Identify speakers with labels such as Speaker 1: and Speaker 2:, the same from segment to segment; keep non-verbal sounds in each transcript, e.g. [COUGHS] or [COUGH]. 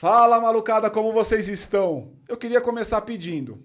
Speaker 1: Fala malucada, como vocês estão? Eu queria começar pedindo.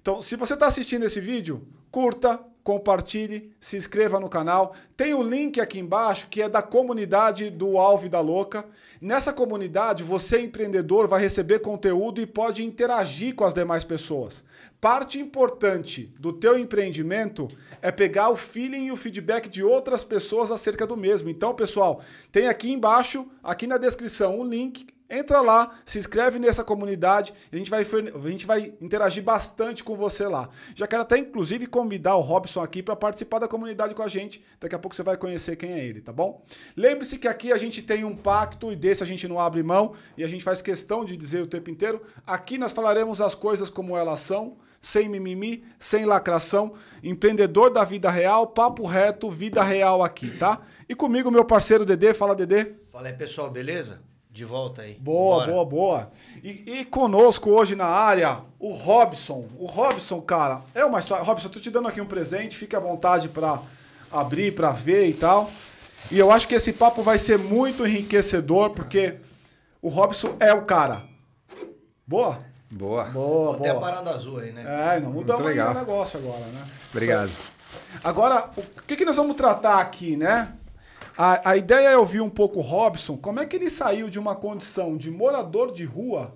Speaker 1: Então, se você está assistindo esse vídeo, curta, compartilhe, se inscreva no canal. Tem o link aqui embaixo que é da comunidade do Alve da Louca. Nessa comunidade, você empreendedor vai receber conteúdo e pode interagir com as demais pessoas. Parte importante do teu empreendimento é pegar o feeling e o feedback de outras pessoas acerca do mesmo. Então, pessoal, tem aqui embaixo, aqui na descrição, o link Entra lá, se inscreve nessa comunidade, a gente, vai, a gente vai interagir bastante com você lá. Já quero até, inclusive, convidar o Robson aqui para participar da comunidade com a gente. Daqui a pouco você vai conhecer quem é ele, tá bom? Lembre-se que aqui a gente tem um pacto e desse a gente não abre mão e a gente faz questão de dizer o tempo inteiro. Aqui nós falaremos as coisas como elas são sem mimimi, sem lacração, empreendedor da vida real, papo reto, vida real aqui, tá? E comigo, meu parceiro Dedê, fala Dedê.
Speaker 2: Fala aí, pessoal, beleza? De volta aí. Boa, Bora. boa, boa.
Speaker 1: E, e, conosco hoje na área, o Robson. O Robson, cara, é uma história. Robson, eu tô te dando aqui um presente, fique à vontade para abrir, para ver e tal. E eu acho que esse papo vai ser muito enriquecedor, porque o Robson é o cara.
Speaker 3: Boa? Boa. Boa,
Speaker 1: Até boa. a parada azul aí, né? É, não muito o negócio agora, né? Obrigado. Agora, o que, que nós vamos tratar aqui, né? A, a ideia é ouvir um pouco o Robson. Como é que ele saiu de uma condição de morador de rua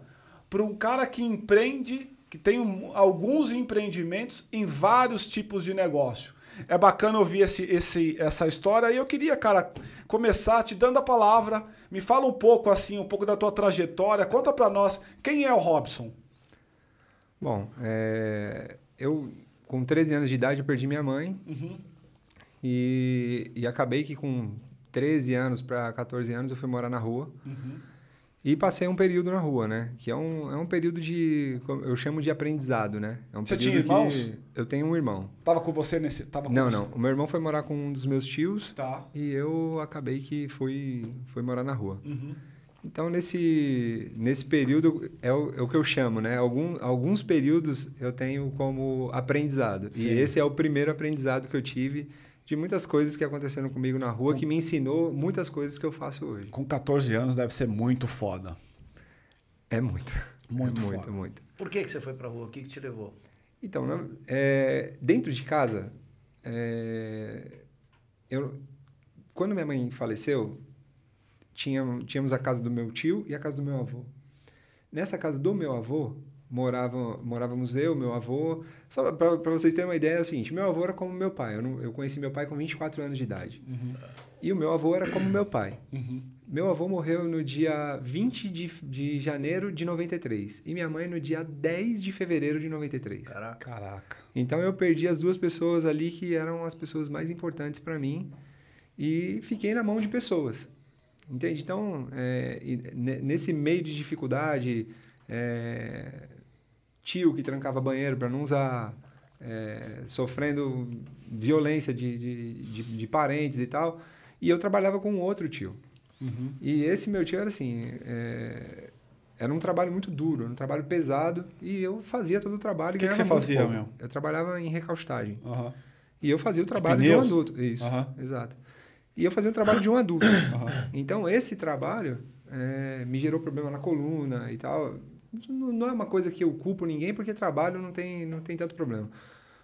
Speaker 1: para um cara que empreende, que tem um, alguns empreendimentos em vários tipos de negócio? É bacana ouvir esse, esse, essa história. E eu queria, cara, começar te dando a palavra. Me fala um pouco, assim, um pouco da tua trajetória. Conta para nós quem é o Robson.
Speaker 3: Bom, é... eu com 13 anos de idade perdi minha mãe. Uhum. E, e acabei que com 13 anos para 14 anos, eu fui morar na rua. Uhum. E passei um período na rua, né? Que é um, é um período de. Eu chamo de aprendizado, né? É um você tinha irmãos? eu tenho um irmão. Tava com você nesse. Tava não, você. não. O meu irmão foi morar com um dos meus tios. Tá. E eu acabei que fui, fui morar na rua. Uhum. Então, nesse, nesse período, é o, é o, que eu chamo, né? Algum, alguns períodos eu tenho como aprendizado. Sim. E esse é o primeiro aprendizado que eu tive de muitas coisas que aconteceram comigo na rua, que me ensinou muitas coisas que eu faço hoje.
Speaker 1: Com 14 anos deve ser muito foda. É muito. Muito, é [LAUGHS] muito, foda. muito.
Speaker 2: Por que, que você foi pra rua? O que, que te levou? Então, né,
Speaker 3: é, dentro de casa, é, eu, quando minha mãe faleceu, tinha, tínhamos a casa do meu tio e a casa do meu avô. Nessa casa do meu avô, morava, morávamos eu, meu avô. Só para vocês terem uma ideia, é o seguinte: meu avô era como meu pai. Eu, não, eu conheci meu pai com 24 anos de idade. Uhum. E o meu avô era como meu pai. Uhum. Meu avô morreu no dia 20 de, de janeiro de 93. E minha mãe no dia 10 de fevereiro de 93. Caraca. Caraca. Então eu perdi as duas pessoas ali que eram as pessoas mais importantes para mim. E fiquei na mão de pessoas. Entende? Então, é, nesse meio de dificuldade, é, tio que trancava banheiro para não usar, é, sofrendo violência de, de, de, de, parentes e tal. E eu trabalhava com outro tio. Uhum. E esse meu tio era assim. É, era um trabalho muito duro, um trabalho pesado, e eu fazia todo o trabalho. O que, que, você fazia, meu? Eu trabalhava em recaustagem. Uhum. E eu fazia o trabalho de, de um adulto. Isso, uhum. exato. E eu fazia o trabalho de um adulto. Uhum. Então, esse trabalho é, me gerou problema na coluna e tal não é uma coisa que eu culpo ninguém, porque trabalho não tem, não tem tanto problema.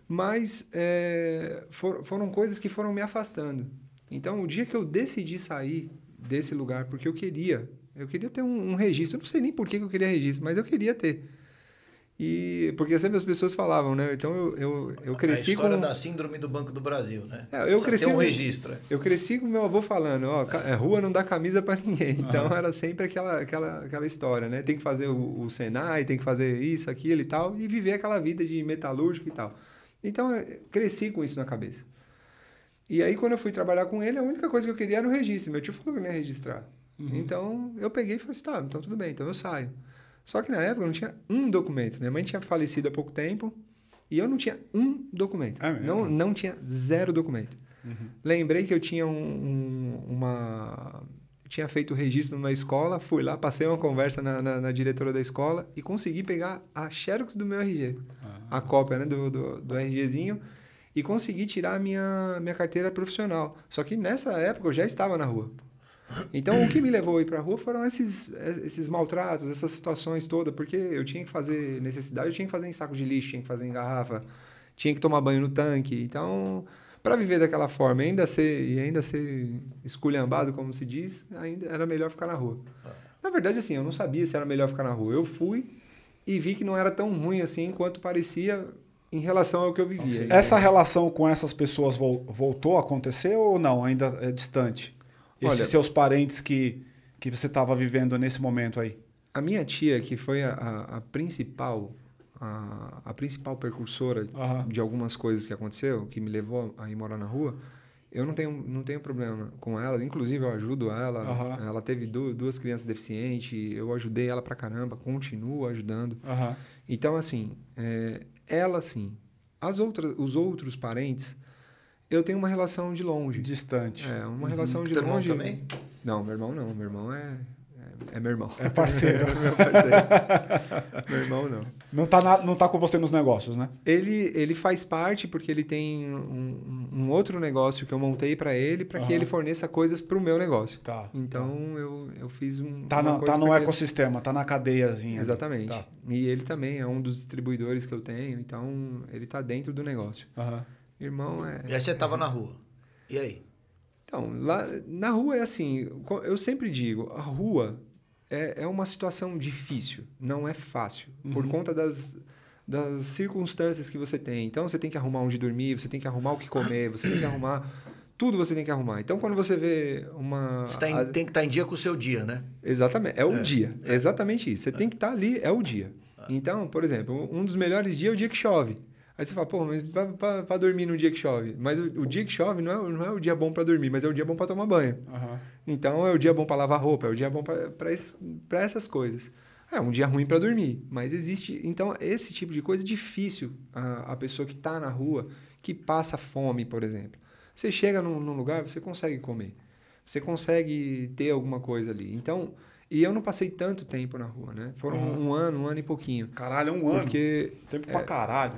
Speaker 3: Mas é, for, foram coisas que foram me afastando. Então, o dia que eu decidi sair desse lugar, porque eu queria, eu queria ter um, um registro, eu não sei nem por que eu queria registro, mas eu queria ter. E porque sempre as pessoas falavam, né? Então eu, eu, eu cresci a história com... da
Speaker 2: síndrome do Banco do Brasil, né? É, eu Você cresci um registro. É. Eu
Speaker 3: cresci com meu avô falando, ó, é, rua não dá camisa para ninguém. Então uhum. era sempre aquela, aquela, aquela história, né? Tem que fazer o, o Senai, tem que fazer isso, aquilo e tal, e viver aquela vida de metalúrgico e tal. Então eu cresci com isso na cabeça. E aí quando eu fui trabalhar com ele, a única coisa que eu queria era o registro. Meu tio falou que me ia registrar. Uhum. Então eu peguei e falei assim, tá, então tudo bem, então eu saio. Só que na época eu não tinha um documento. Minha mãe tinha falecido há pouco tempo e eu não tinha um documento. É não, não tinha zero documento. Uhum. Lembrei que eu tinha um, um, uma. tinha feito o registro na escola, fui lá, passei uma conversa na, na, na, diretora da escola e consegui pegar a Xerox do meu RG. Ah. A cópia né, do, do, do RGzinho. E consegui tirar a minha, minha carteira profissional. Só que nessa época eu já estava na rua. Então, o que me levou a ir para a rua foram esses, esses maltratos, essas situações todas, porque eu tinha que fazer necessidade, eu tinha que fazer em saco de lixo, tinha que fazer em garrafa, tinha que tomar banho no tanque. Então, para viver daquela forma ainda ser, e ainda ser esculhambado, como se diz, ainda era melhor ficar na rua. Na verdade, assim, eu não sabia se era melhor ficar na rua. Eu fui e vi que não era tão ruim assim quanto parecia em relação ao que eu vivia. Essa
Speaker 1: relação com essas pessoas voltou a acontecer ou não? Ainda é distante? Esses Olha, seus parentes
Speaker 3: que, que você estava vivendo nesse momento aí? A minha tia, que foi a, a, a principal a, a, principal percursora uhum. de algumas coisas que aconteceu, que me levou a ir morar na rua, eu não tenho, não tenho problema com ela. Inclusive, eu ajudo ela. Uhum. Ela teve duas, duas crianças deficientes, eu ajudei ela pra caramba, continuo ajudando. Uhum. Então, assim, é, ela sim. As outras, os outros parentes eu tenho uma relação de longe. Distante. É, uma uhum. relação uhum. de Teu longe. Irmão também? Não, meu irmão não. Meu irmão é. É, é meu irmão. É parceiro. [LAUGHS] é meu parceiro. meu irmão não.
Speaker 1: Não tá, na, não tá com você nos negócios, né?
Speaker 3: Ele, ele faz parte porque ele tem um, um outro negócio que eu montei para ele para uhum. que ele forneça coisas para o meu negócio. Tá.
Speaker 1: Então tá. Eu, eu fiz um. Tá, na, tá no ecossistema, ele. tá na cadeiazinha. Exatamente. Tá.
Speaker 3: E ele também é um dos distribuidores que eu tenho, então ele tá dentro do negócio. Aham.
Speaker 2: Uhum. Irmão é. E aí você é tava é... na rua. E aí?
Speaker 3: Então, lá na rua é assim, eu sempre digo, a rua é, é uma situação difícil, não é fácil, uhum. por conta das, das circunstâncias que você tem. Então, você tem que arrumar onde dormir, você tem que arrumar o que comer, você tem que arrumar [COUGHS] tudo você tem que arrumar. Então, quando você vê uma. Você tá em, tem que estar tá em dia com o seu dia, né? Exatamente. É o é. dia. É exatamente isso. Você é. tem que estar tá ali, é o dia. É. Então, por exemplo, um dos melhores dias é o dia que chove. Aí você fala, pô, mas para dormir no dia que chove. Mas o, o, dia que chove não é, não é o dia bom para dormir, mas é o dia bom para tomar banho. Uhum. Então é o dia bom para lavar roupa, é o dia bom para essas coisas. É um dia ruim para dormir, mas existe. Então, esse tipo de coisa é difícil a, a pessoa que está na rua, que passa fome, por exemplo. Você chega num, num lugar, você consegue comer, você consegue ter alguma coisa ali. Então, e eu não passei tanto tempo na rua, né? Foram uhum. um ano, um ano e pouquinho. Caralho, é um ano. Porque. Tempo é, pra caralho.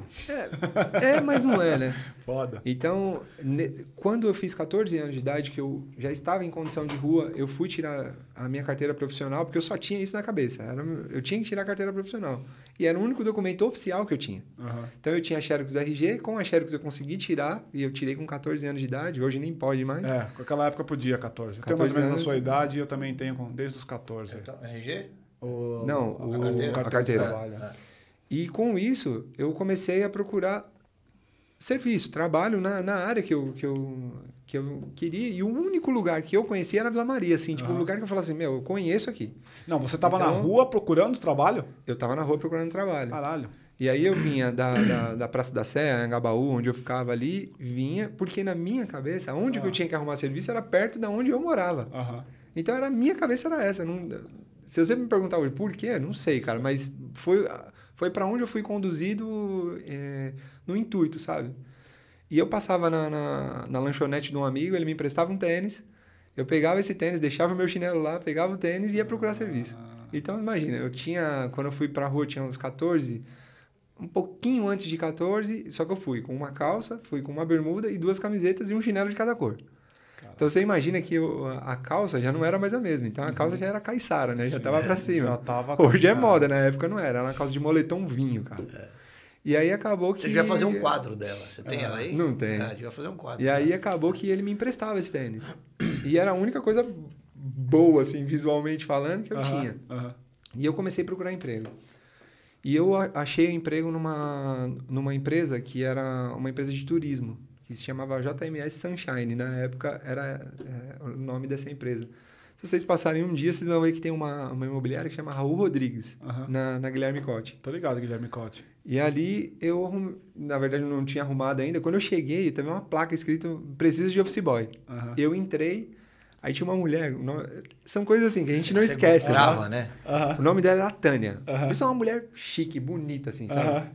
Speaker 3: É, é, mas não é, né? [LAUGHS] Foda. Então, ne, quando eu fiz 14 anos de idade, que eu já estava em condição de rua, eu fui tirar a minha carteira profissional, porque eu só tinha isso na cabeça. Era, eu tinha que tirar a carteira profissional. E era o único documento oficial que eu tinha. Uhum. Então eu tinha a Xerox do RG, com a Xerox eu consegui tirar, e eu tirei com 14 anos de idade, hoje nem pode mais. É, com aquela época podia 14. 14 tenho mais ou menos anos, a sua idade,
Speaker 1: eu também tenho com, desde os 14. Então, é RG? O, Não, o, a carteira. A
Speaker 3: carteira. Ah. E com isso, eu comecei a procurar serviço, trabalho na, na área que eu, que eu, que eu queria. E o único lugar que eu conhecia era Vila Maria, assim, tipo, uhum. um lugar que eu falava assim, meu, eu conheço aqui. Não, você estava então, na rua procurando trabalho? Eu estava na rua procurando trabalho. Caralho. E aí eu vinha da, da, da Praça da Sé, em Angabaú, onde eu ficava ali, vinha, porque na minha cabeça, onde uhum. eu ah. tinha que arrumar serviço era perto da onde eu morava. Uhum. Então era a minha cabeça era essa. Não, se você me perguntar hoje por quê, não sei, cara, mas foi, foi para onde eu fui conduzido é, no intuito, sabe? E eu passava na, na, na lanchonete de um amigo, ele me emprestava um tênis. Eu pegava esse tênis, deixava o meu chinelo lá, pegava o tênis e ia procurar serviço. Ah. Então, imagina, eu tinha, quando eu fui pra rua, tinha uns 14, um pouquinho antes de 14, só que eu fui com uma calça, fui com uma bermuda e duas camisetas e um chinelo de cada cor. Caraca. Então você imagina que eu, a calça já não era mais a mesma. Então a uhum. calça uhum. já era caiçara, né? Já Sim, tava pra é, cima. Já tava Hoje é moda, na época não era. Era uma calça de moletom vinho, cara. É. E aí acabou que. Você devia fazer um quadro
Speaker 2: dela. Você tem ah, ela aí? Não tem. Ah, devia fazer um quadro. E
Speaker 3: aí né? acabou que ele me emprestava esse tênis. E era a única coisa boa, assim, visualmente falando, que eu uh -huh, tinha. Uh -huh. E eu comecei a procurar emprego. E eu achei emprego numa, numa empresa que era uma empresa de turismo, que se chamava JMS Sunshine. Na época era é, o nome dessa empresa. Se vocês passarem um dia, vocês vão ver que tem uma, uma imobiliária que chama Raul Rodrigues, uhum. na, na Guilherme Cote. Tô ligado, Guilherme Cote. E ali eu, na verdade, não tinha arrumado ainda. Quando eu cheguei, teve uma placa escrita: preciso de office boy. Uhum. Eu entrei, aí tinha uma mulher. São coisas assim que a gente não Você é esquece. Grava, né? Uhum. O nome dela era Tânia. Uhum. Isso é uma mulher chique, bonita, assim, sabe?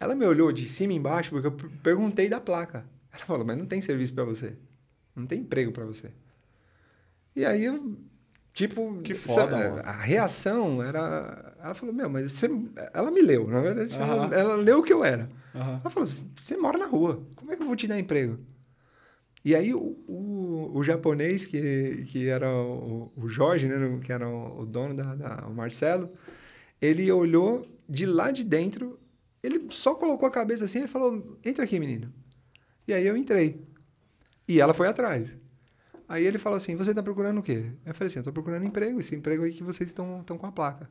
Speaker 3: Ela me olhou de cima e embaixo porque eu perguntei da placa. Ela falou: Mas não tem serviço para você. Não tem emprego para você. E aí, tipo, que foda, é, a reação era. Ela falou: Meu, mas você. Ela me leu, na verdade. Uhum. Ela, ela, leu o que eu era. Uhum. Ela falou: Você mora na rua, como é que eu vou te dar emprego? E aí, o, o, o japonês, que, que era o, o, Jorge, né, que era o, dono da, da o Marcelo, ele olhou de lá de dentro, ele só colocou a cabeça assim e falou: Entra aqui, menino. E aí eu entrei. E ela foi atrás. Aí ele falou assim: Você está procurando o quê? Eu falei assim: Eu estou procurando emprego, esse emprego aí que vocês estão com a placa.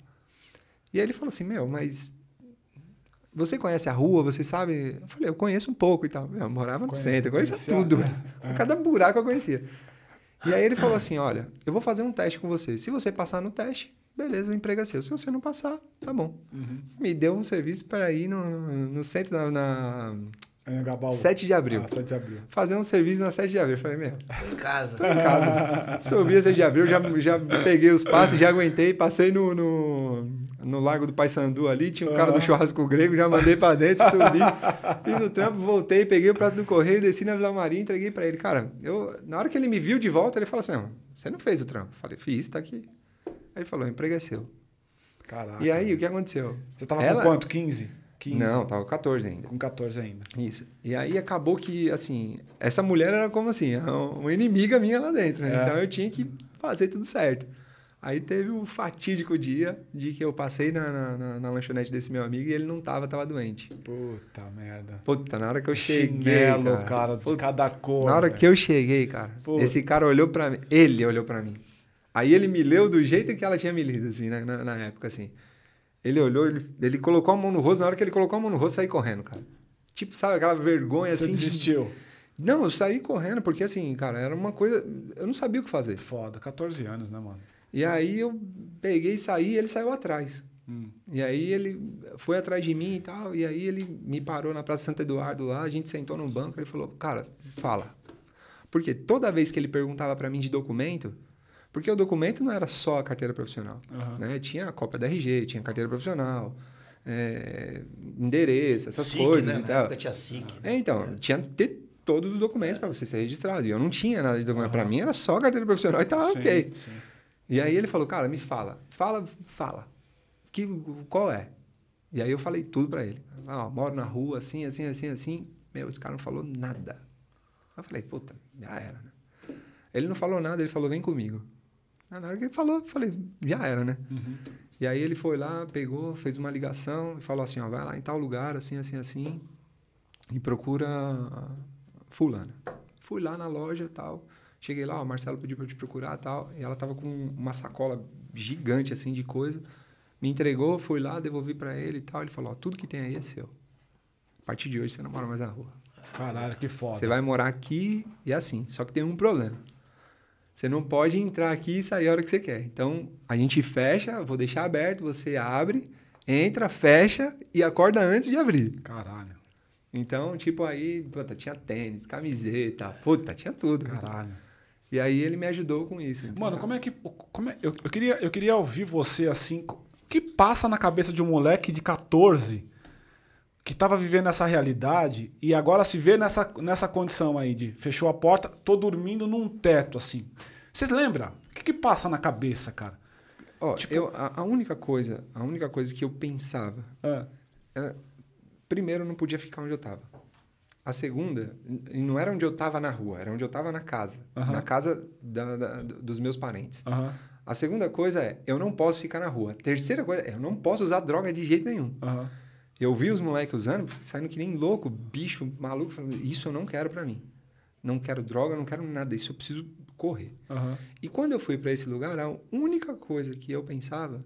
Speaker 3: E aí ele falou assim: Meu, mas você conhece a rua, você sabe? Eu falei, eu conheço um pouco e tal. Eu morava no centro, eu conhecia tudo. Né? Cada buraco eu conhecia. E aí ele falou assim: olha, eu vou fazer um teste com você. Se você passar no teste, beleza, o emprego é seu. Se você não passar, tá bom. Uhum. Me deu um serviço para ir no, no centro, na, na, Anhangabaú. 7 de abril. Ah, 7 de abril. um serviço na 7 de abril. falei, meu. Tô em casa. Tô em casa. Subi a 7 de abril, já, já peguei os passos, já aguentei. Passei no, no, no Largo do pai sandu ali, tinha um cara do churrasco grego, já mandei pra dentro, subi, fiz o trampo, voltei, peguei o prazo do correio, desci na Vila Maria, entreguei pra ele. Cara, eu, na hora que ele me viu de volta, ele falou assim: você não fez o trampo. falei, fiz, tá aqui. Aí ele falou: o emprego é seu. Caraca. E aí, o que aconteceu? Você tava Ela... com quanto? 15? 15. Não, tava com 14 ainda. Com 14 ainda. Isso. E aí acabou que, assim, essa mulher era como assim, é uma inimiga minha lá dentro, né? É. Então eu tinha que fazer tudo certo. Aí teve um fatídico dia de que eu passei na, na, na, na lanchonete desse meu amigo e ele não tava, tava doente. Puta merda. Puta, na hora que eu cheguei. Chinelo, cara, cara de cada cor. Na hora que eu cheguei, cara, Puta. esse cara olhou para mim. Ele olhou para mim. Aí ele me leu do jeito que ela tinha me lido, assim, na, na, na época, assim. Ele olhou, ele, ele colocou a mão no rosto. Na hora que ele colocou a mão no rosto, saí correndo, cara. Tipo, sabe, aquela vergonha Você assim. Você desistiu. De... Não, eu saí correndo, porque assim, cara, era uma coisa. Eu não sabia o que fazer. Foda, 14 anos, né, mano? E aí eu peguei e saí e ele saiu atrás. Hum. E aí ele foi atrás de mim e tal. E aí ele me parou na Praça Santo Eduardo lá, a gente sentou num banco, ele falou, cara, fala. Porque toda vez que ele perguntava para mim de documento, porque o documento não era só a carteira profissional. Uhum. Né? Tinha a cópia da RG, tinha a carteira profissional, é, endereço, essas SIC, coisas né? e tal. Na tinha SIC. Né? É, então, né? tinha ter todos os documentos é. para você ser registrado. E eu não tinha nada de documento. Uhum. Para mim era só carteira profissional e estava tá ok. Sim. E aí ele falou, cara, me fala, fala, fala. Que, qual é? E aí eu falei tudo para ele. Ah, ó, moro na rua, assim, assim, assim, assim. Meu, esse cara não falou nada. Eu falei, puta, já era, né? Ele não falou nada, ele falou, vem comigo. Na hora que ele falou, eu falei, já era, né? Uhum. E aí ele foi lá, pegou, fez uma ligação e falou assim, ó, vai lá em tal lugar, assim, assim, assim, e procura fulana. Fui lá na loja e tal, cheguei lá, ó, o Marcelo pediu para eu te procurar tal, e ela tava com uma sacola gigante, assim, de coisa, me entregou, fui lá, devolvi para ele e tal, ele falou, ó, tudo que tem aí é seu. A partir de hoje você não mora mais na rua. Caralho, que foda. Você vai morar aqui e é assim, só que tem um problema. Você não pode entrar aqui e sair a hora que você quer. Então, a gente fecha, vou deixar aberto, você abre, entra, fecha e acorda antes de abrir. Caralho. Então, tipo, aí, puta, tinha tênis, camiseta, puta, tinha tudo. Caralho. Cara. E aí ele me ajudou com isso. Então, Mano,
Speaker 1: como é que. Como é, eu, eu, queria, eu queria ouvir você assim. O que passa na cabeça de um moleque de 14 que estava vivendo essa realidade e agora se vê nessa, nessa condição aí de fechou a porta, tô dormindo num teto assim. Vocês lembram? O que,
Speaker 3: que, passa na cabeça, cara? Ó, oh, tipo... eu, a, a, única coisa, a única coisa que eu pensava é. era, primeiro, não podia ficar onde eu tava. A segunda, não era onde eu tava na rua, era onde eu tava na casa. Uh -huh. Na casa da, da, dos meus parentes. Uh -huh. A segunda coisa é, eu não posso ficar na rua. A terceira coisa, é, eu não posso usar droga de jeito nenhum. Uh -huh. Eu vi os moleques usando, saindo que nem louco, bicho, maluco, falando, isso eu não quero para mim. Não quero droga, não quero nada, isso eu preciso correr. Uhum. E quando eu fui para esse lugar, a única coisa que eu pensava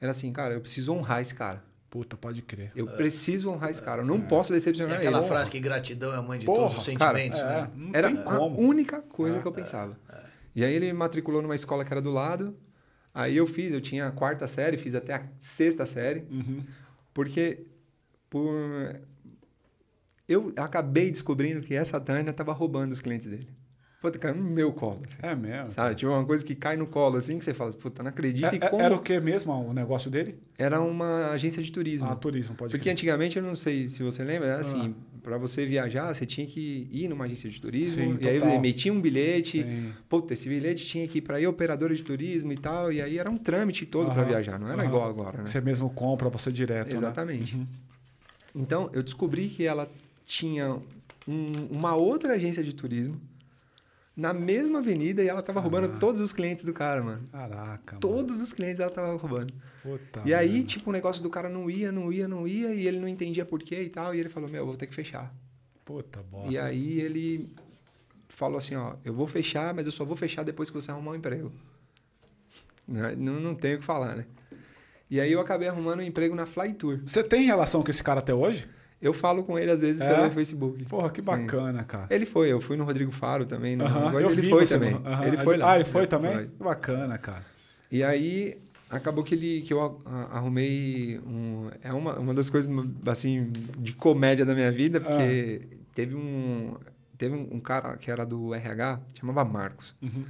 Speaker 3: era assim, cara, eu preciso honrar esse cara. Puta, pode crer. Eu é. preciso honrar esse cara. Eu não é. posso decepcionar é aquela ele. Aquela frase
Speaker 2: que gratidão é a mãe de Porra, todos os sentimentos, cara, é, né? Não
Speaker 3: é, era a única coisa é, que eu pensava. E aí ele matriculou numa escola que era do lado. Aí eu fiz, eu tinha a quarta série, fiz até a sexta série. Uhum. Porque por eu acabei descobrindo que essa Tânia estava roubando os clientes dele. Puta, caiu no meu colo. Assim. É mesmo? Sabe? Tipo, uma coisa que cai no colo, assim, que você fala, puta, não acredita. É, e é, como... Era o
Speaker 1: que mesmo o negócio dele?
Speaker 3: Era uma agência de turismo. Ah, turismo, pode Porque crer. antigamente, eu não sei se você lembra, era assim, ah. para você viajar, você tinha que ir numa agência de turismo, Sim, e total. aí emitia um bilhete. Sim. Puta, esse bilhete tinha que ir para ir operadora de turismo e tal, e aí era um trâmite todo para viajar, não era Aham. igual agora, né? Você
Speaker 1: mesmo compra, você direto. Né? Exatamente.
Speaker 3: Né? Uhum. Então, eu descobri que ela tinha um, uma outra agência de turismo na mesma avenida e ela tava Caraca. roubando todos os clientes do cara, mano. Caraca. Todos mano. os clientes ela tava roubando. Puta e aí, mano. tipo, o negócio do cara não ia, não ia, não ia e ele não entendia por quê e tal. E ele falou: Meu, eu vou ter que fechar. Puta bosta. E aí ele falou assim: Ó, eu vou fechar, mas eu só vou fechar depois que você arrumar um emprego. Né? Não, não tem o que falar, né? E aí eu acabei arrumando um emprego na Flytour. Você tem relação com esse cara até hoje? Eu falo com ele às vezes é? pelo Facebook. Porra, que bacana, Sim. cara. Ele foi, eu fui no Rodrigo Faro também. No uh -huh. eu ele vi foi também. Uh -huh. Ele foi lá. Ah, ele foi também? Foi. Que
Speaker 1: bacana, cara.
Speaker 3: E aí acabou que ele que eu arrumei um, é uma, uma das coisas assim de comédia da minha vida, porque ah. teve um teve um, cara que era do RH, chamava Marcos. Uhum.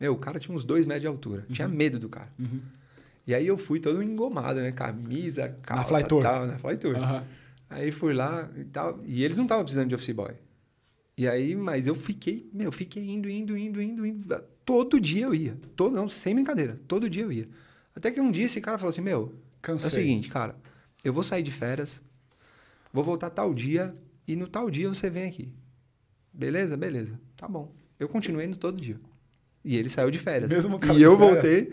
Speaker 3: Meu, o cara tinha uns dois metros de altura. Tinha uhum. medo do cara. Uhum. E aí eu fui todo engomado, né? Camisa, calça, na Fly Tour. Tal, na Fly Tour. Uhum. Aí fui lá e tal. E eles não estavam precisando de office boy. E aí, mas eu fiquei, meu, fiquei indo, indo, indo, indo, indo. Todo dia eu ia. Todo, não, sem brincadeira. Todo dia eu ia. Até que um dia esse cara falou assim, meu, Cansei. é o seguinte, cara, eu vou sair de férias, vou voltar tal dia e no tal dia você vem aqui. Beleza? Beleza. Tá bom. Eu continuei indo todo dia. E ele saiu de férias. Mesmo cara e eu voltei.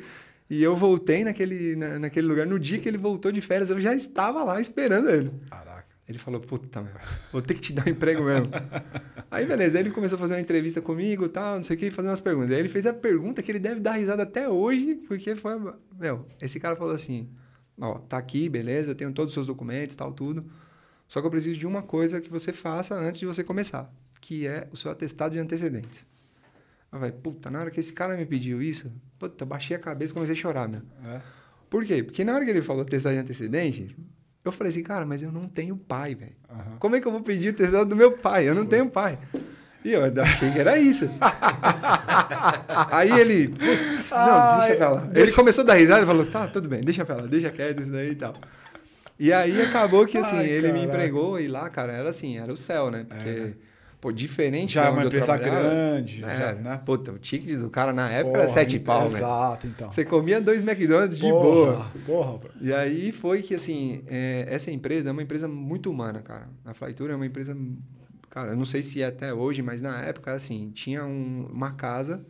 Speaker 3: E eu voltei naquele, na, naquele lugar. No dia que ele voltou de férias, eu já estava lá esperando ele. Caraca. Ele falou, puta, meu, vou ter que te dar um emprego mesmo. [LAUGHS] Aí, beleza, aí ele começou a fazer uma entrevista comigo e tal, não sei o que, fazendo umas perguntas. Aí ele fez a pergunta que ele deve dar risada até hoje, porque foi. Meu, esse cara falou assim: ó, tá aqui, beleza, eu tenho todos os seus documentos, tal, tudo. Só que eu preciso de uma coisa que você faça antes de você começar, que é o seu atestado de antecedentes. Eu vai, puta, na hora que esse cara me pediu isso, puta, baixei a cabeça e comecei a chorar, meu. É. Por quê? Porque na hora que ele falou testagem antecedente, eu falei assim, cara, mas eu não tenho pai, velho. Uhum. Como é que eu vou pedir o testado do meu pai? Eu não uhum. tenho pai. E eu achei que era isso. Aí ele, putz, não, deixa pra lá. Ele começou a dar risada e falou, tá, tudo bem, deixa pra lá, deixa quieto isso daí e tal. E aí acabou que, assim, Ai, ele caraca. me empregou e lá, cara, era assim, era o céu, né? Porque... É. Né? Pô, diferente Já é uma empresa grande, né? Já, né? Puta, o ticket do cara na época porra, era sete então, pau, né? Exato, então. Você comia dois McDonald's porra, de boa. Porra, bro. E aí foi que, assim, é, essa empresa é uma empresa muito humana, cara. A Flytour é uma empresa... Cara, eu não sei se é até hoje, mas na época, assim, tinha um, uma casa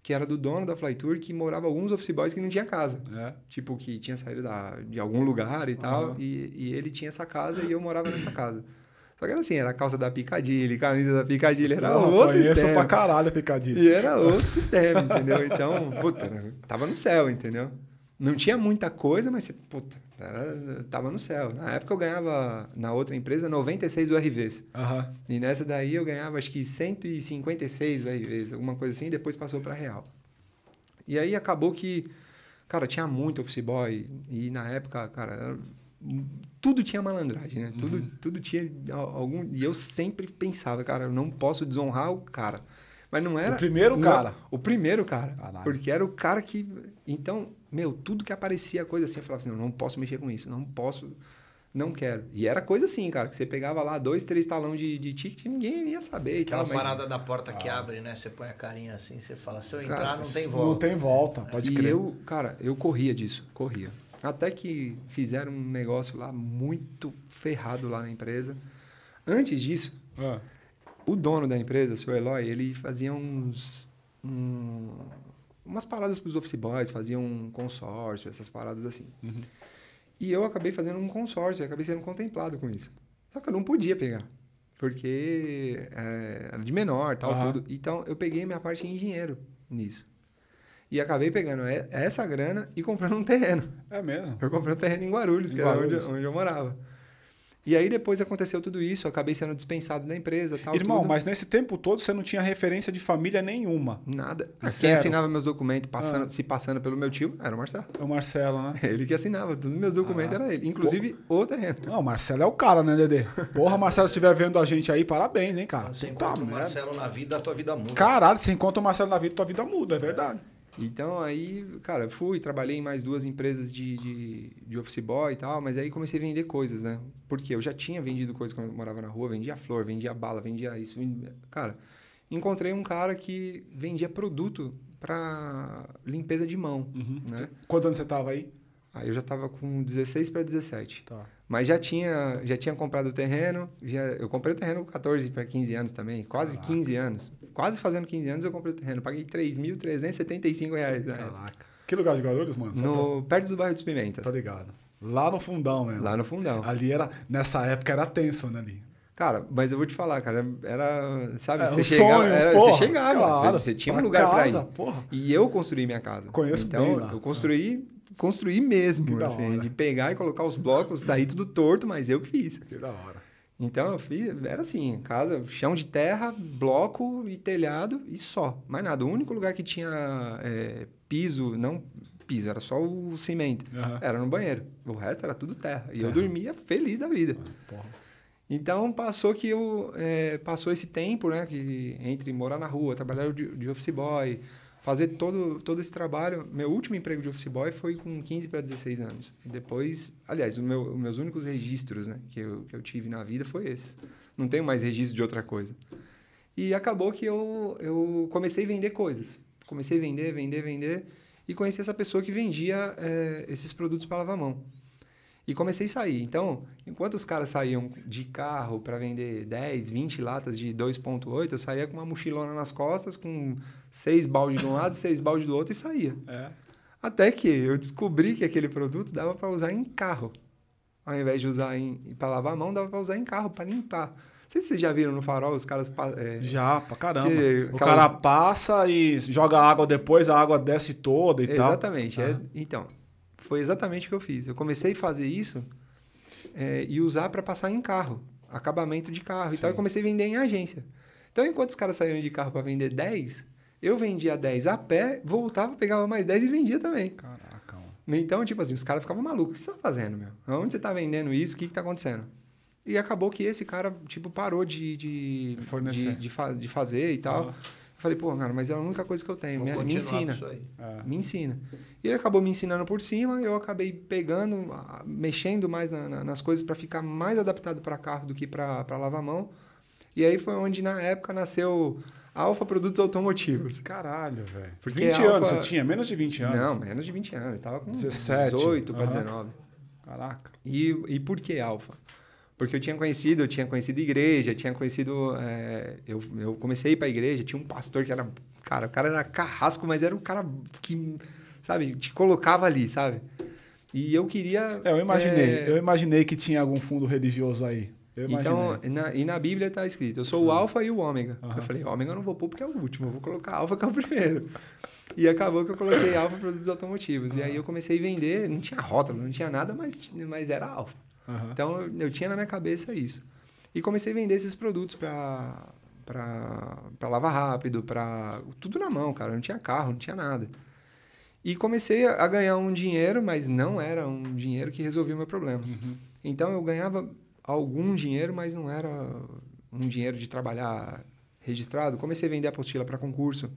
Speaker 3: que era do dono da Flytour, que morava alguns office boys que não tinha casa. É. Tipo, que tinha saído da, de algum lugar e tal. Uhum. E, e ele tinha essa casa e eu morava nessa casa. Só que era assim, era calça da Picadilly, camisa da Picadilly, era Pô, outro conheço sistema. pra
Speaker 1: caralho a Picadilly. E era outro sistema, entendeu? Então, puta, né,
Speaker 3: tava no céu, entendeu? Não tinha muita coisa, mas, puta, era, tava no céu. Na época eu ganhava, na outra empresa, 96 URVs. Uhum. E nessa daí eu ganhava, acho que 156 URVs, alguma coisa assim, e depois passou pra real. E aí acabou que, cara, tinha muito office boy. E na época, cara, tudo tinha malandragem, né? Uhum. Tudo, tudo tinha algum. E eu sempre pensava, cara, eu não posso desonrar o cara. Mas não era. O primeiro não, cara. O primeiro cara. Caralho. Porque era o cara que. Então, meu, tudo que aparecia, coisa assim, eu falava assim: não, não posso mexer com isso, não posso, não quero. E era coisa assim, cara, que você pegava lá dois, três talão de, de ticket e ninguém ia saber. Aquela tal, parada mas...
Speaker 2: da porta ah. que abre, né? Você põe a carinha assim, você fala: se eu entrar, cara, não tem volta. Não tem
Speaker 3: volta, pode e crer. E eu, cara, eu corria disso, corria. Até que fizeram um negócio lá muito ferrado lá na empresa. Antes disso, ah. o dono da empresa, o seu Eloy, ele fazia uns. Um, umas paradas para os office boys, fazia um consórcio, essas paradas assim. Uhum. E eu acabei fazendo um consórcio, acabei sendo contemplado com isso. Só que eu não podia pegar, porque é, era de menor, tal, uhum. tudo. Então, eu peguei minha parte em engenheiro nisso. E acabei pegando essa grana e comprando um terreno. É mesmo? Eu comprei um terreno em Guarulhos, em que Guarulhos. era onde, onde eu morava. E aí depois aconteceu tudo isso, acabei sendo dispensado da empresa tal. Irmão, tudo. mas nesse
Speaker 1: tempo todo você não tinha referência de família nenhuma. Nada. Zero. É Quem assinava
Speaker 3: meus documentos, passando, ah. se passando pelo meu tio, era o Marcelo. É o Marcelo, né? Ele que assinava, todos meus documentos ah. era ele. Inclusive o
Speaker 1: terreno. Não, o Marcelo é o cara, né, Dedê? Porra, Marcelo, se estiver vendo a gente aí, parabéns, hein, cara. você encontra tá, o
Speaker 2: Marcelo na vida, a tua vida muda. Caralho,
Speaker 3: se encontra o Marcelo na vida, tua vida muda, é verdade. É. Então aí, cara, fui, trabalhei em mais duas empresas de, de, de, office boy e tal, mas aí comecei a vender coisas, né? Porque eu já tinha vendido coisas quando eu morava na rua, vendia flor, vendia bala, vendia isso. Vendia... Cara, encontrei um cara que vendia produto para limpeza de mão. Uhum. Né? Quanto anos você tava aí? Aí eu já tava com 16 para 17. Tá. Mas já tinha, já tinha comprado o terreno. Já, eu comprei o terreno com 14 para 15 anos também. Quase Caraca. 15 anos. Quase fazendo 15 anos eu comprei o terreno. Paguei 3.375 reais. Caraca. Que lugar de Guarulhos, mano? No, tá perto do bairro dos Pimentas. Tá ligado. Lá no fundão mesmo. Lá no fundão.
Speaker 1: Ali era... Nessa época era tenso, né, ali?
Speaker 3: Cara, mas eu vou te falar, cara, era, sabe, era é, você, um chegava, sonho, era, porra, você chegava, claro, você, você tinha um lugar pra ir. Porra. E eu construí minha casa. Conheço então, bem lá. eu construí construir mesmo, assim, de pegar e colocar os blocos, daí tudo torto, mas eu que fiz. Que da hora. Então eu fiz, era assim, casa, chão de terra, bloco e telhado e só, mais nada. O único lugar que tinha é, piso, não piso, era só o cimento, uhum. era no banheiro. O resto era tudo terra. E eu dormia feliz da vida. Então passou que eu é, passou esse tempo, né, que entre morar na rua, trabalhar de, de office boy, fazer todo, todo esse trabalho. Meu último emprego de office boy foi com 15 para 16 anos. Depois, aliás, os meu, meus únicos registros né, que, eu, que eu tive na vida foi esse. Não tenho mais registro de outra coisa. E acabou que eu, eu comecei a vender coisas. Comecei a vender, vender, vender. E conheci essa pessoa que vendia é, esses produtos para lavar mão. E comecei a sair. Então, enquanto os caras saíam de carro para vender 10, 20 latas de 2,8, eu saía com uma mochilona nas costas, com seis balde de um lado, seis balde do outro e saía. É. Até que eu descobri que aquele produto dava para usar em carro. Ao invés de usar para lavar a mão, dava para usar em carro, para limpar. Não sei se vocês já viram no farol os caras. É, já, pra caramba. Que, o aquelas... cara
Speaker 1: passa e joga água depois, a água desce toda e Exatamente.
Speaker 3: tal. Exatamente. Ah. então, foi exatamente o que eu fiz. Eu comecei a fazer isso é, e usar para passar em carro, acabamento de carro Sim. e tal. Eu comecei a vender em agência. Então, enquanto os caras saíram de carro para vender 10, eu vendia 10 a pé, voltava, pegava mais 10 e vendia também. Caraca, mano. Então, tipo assim, os caras ficavam malucos. O que você está fazendo, meu? Onde você está vendendo isso? O que, que tá acontecendo? E acabou que esse cara, tipo, parou de... De, de, de, fa de fazer e tal falei, pô, cara, mas é a única coisa que eu tenho. Me, me, ensina. É. Me ensina. E ele acabou me ensinando por cima, eu acabei pegando, mexendo mais na, na, nas coisas para ficar mais adaptado para carro do que para lavar-mão. E aí foi onde, na época, nasceu Alfa Produtos Automotivos. Caralho, velho. Por 20 Alpha... anos você tinha? Menos de 20 anos? Não, menos de 20 anos. Eu tava com 17. 18 uhum. para 19. Caraca. E, e por que Alfa? Porque eu tinha conhecido, eu tinha conhecido igreja, tinha conhecido. É, eu, eu comecei a ir pra igreja, tinha um pastor que era. Cara, o cara era carrasco, mas era um cara que, sabe, te colocava ali, sabe? E eu queria. É, eu imaginei. É... Eu
Speaker 1: imaginei que tinha algum fundo religioso aí. Então,
Speaker 3: na, e na Bíblia está escrito: eu sou o Alfa e o Ômega. Uhum. Eu falei: Ômega eu não vou pôr porque é o último, eu vou colocar Alfa que é o primeiro. E acabou que eu coloquei Alfa Produtos Automotivos. Uhum. E aí eu comecei a vender, não tinha rótulo, não tinha nada, mas, mas era Alfa. Uhum. Então, eu tinha na minha cabeça isso. E comecei a vender esses produtos para para lavar rápido, para tudo na mão, cara. Não tinha carro, não tinha nada. E comecei a ganhar um dinheiro, mas não era um dinheiro que resolvia o meu problema. Uhum. Então eu ganhava algum dinheiro, mas não era um dinheiro de trabalhar registrado. Comecei a vender apostila para concurso.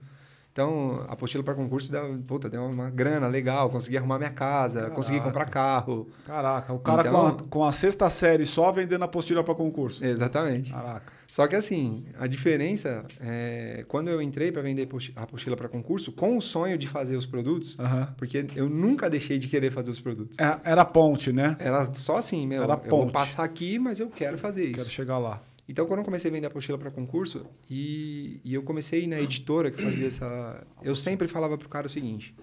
Speaker 3: Então, apostila para concurso deu, puta, deu uma grana legal, consegui arrumar minha casa, Caraca. consegui comprar carro.
Speaker 1: Caraca, o cara então, com, a, então
Speaker 3: com a sexta série só vendendo apostila para concurso. Exatamente. Caraca. Só que assim, a diferença é quando eu entrei para vender a apostila para concurso, com o sonho de fazer os produtos, porque eu nunca deixei de querer fazer os produtos.
Speaker 1: Era, é, era ponte, né? Era só assim, meu. Era ponte. Eu vou passar
Speaker 3: aqui, mas eu quero fazer isso. Quero chegar lá. Então, quando eu comecei a vender apostila para concurso, e, e, eu comecei na né, editora que fazia essa. Eu sempre falava para o cara o seguinte: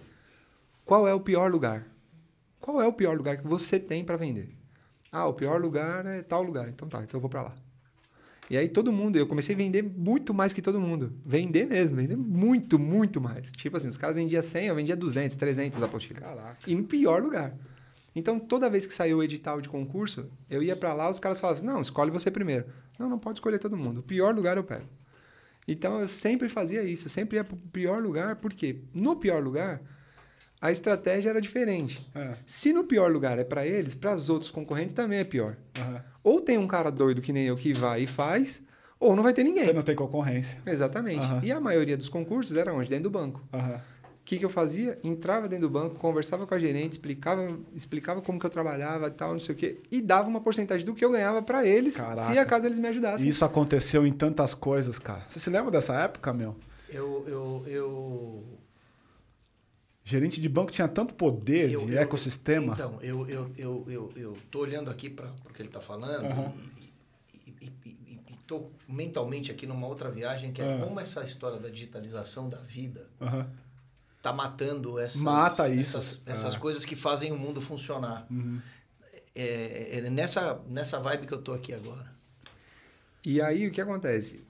Speaker 3: qual é o pior lugar? Qual é o pior lugar que você tem para vender? Ah, o pior lugar é tal lugar. Então tá, então eu vou para lá. E aí todo mundo, eu comecei a vender muito mais que todo mundo. Vender mesmo, vender muito, muito mais. Tipo assim, os caras vendiam 100, eu vendia 200, 300 apostilas. Caraca. E no pior lugar. Então, toda vez que saiu o edital de concurso, eu ia para lá, os caras falavam: assim, não, escolhe você primeiro. Não, não pode escolher todo mundo. O pior lugar eu pego. Então, eu sempre fazia isso, eu sempre ia para o pior lugar, porque no pior lugar, a estratégia era diferente. É. Se no pior lugar é para eles, para os outros concorrentes também é pior. Uhum. Ou tem um cara doido que nem eu que vai e faz, ou não vai ter ninguém. Você não tem concorrência. Exatamente. Uhum. E a maioria dos concursos era onde? Dentro do banco. Uhum que, que eu fazia? Entrava dentro do banco, conversava com a gerente, explicava, explicava como que eu trabalhava e tal, não sei o quê, e dava uma porcentagem do que eu ganhava para eles, Caraca. se acaso eles me ajudassem. Isso
Speaker 1: aconteceu em tantas coisas, cara. Você se lembra dessa época, meu?
Speaker 2: Eu. eu, eu...
Speaker 1: Gerente de banco tinha tanto poder eu, de eu, ecossistema. Então,
Speaker 2: eu, eu, eu, eu, eu tô olhando aqui para o que ele está falando uhum. e, estou mentalmente aqui numa outra viagem que é uhum. como essa história da digitalização da vida. Uhum tá matando essas, Mata isso. essas, é. essas ah. coisas que fazem o mundo funcionar. Uhum. É, é, é, nessa, nessa vibe que eu tô aqui agora.
Speaker 3: E aí o que acontece?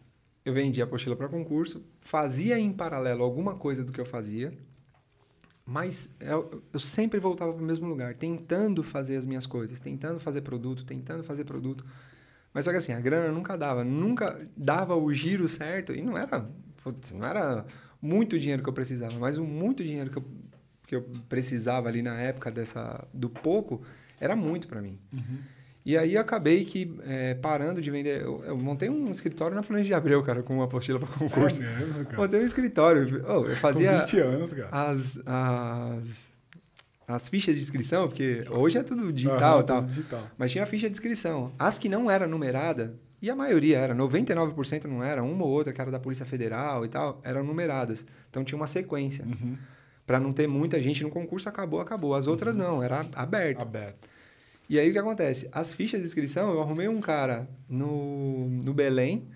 Speaker 3: Eu vendia a apostila para concurso, fazia em paralelo alguma coisa do que eu fazia, mas eu, é, eu sempre voltava para o mesmo lugar, tentando fazer as minhas coisas, tentando fazer produto, tentando fazer produto. Mas só que assim, a grana nunca dava, nunca dava o giro certo e não era, putz, não era muito dinheiro que eu precisava, mas o muito dinheiro que eu, que eu precisava ali na época dessa do pouco era muito para mim. Uhum. E aí acabei que é, parando de vender. Eu, eu, montei um escritório na Floresta de Abreu, cara, com uma apostila para concurso. É mesmo, cara. Montei um escritório. Oh, eu fazia. Com 20 anos, cara. As, as, as fichas de inscrição, porque hoje é tudo digital tal. Digital. Mas tinha a ficha de inscrição. As que não era numerada, e a maioria era, 99% não era, uma ou outra que era da Polícia Federal e tal, eram numeradas. Então tinha uma sequência. Uhum. Para não ter muita gente no concurso, acabou, acabou. As outras uhum. não, era aberto. Aberto. E aí o que acontece? As fichas de inscrição, eu arrumei um cara no, no Belém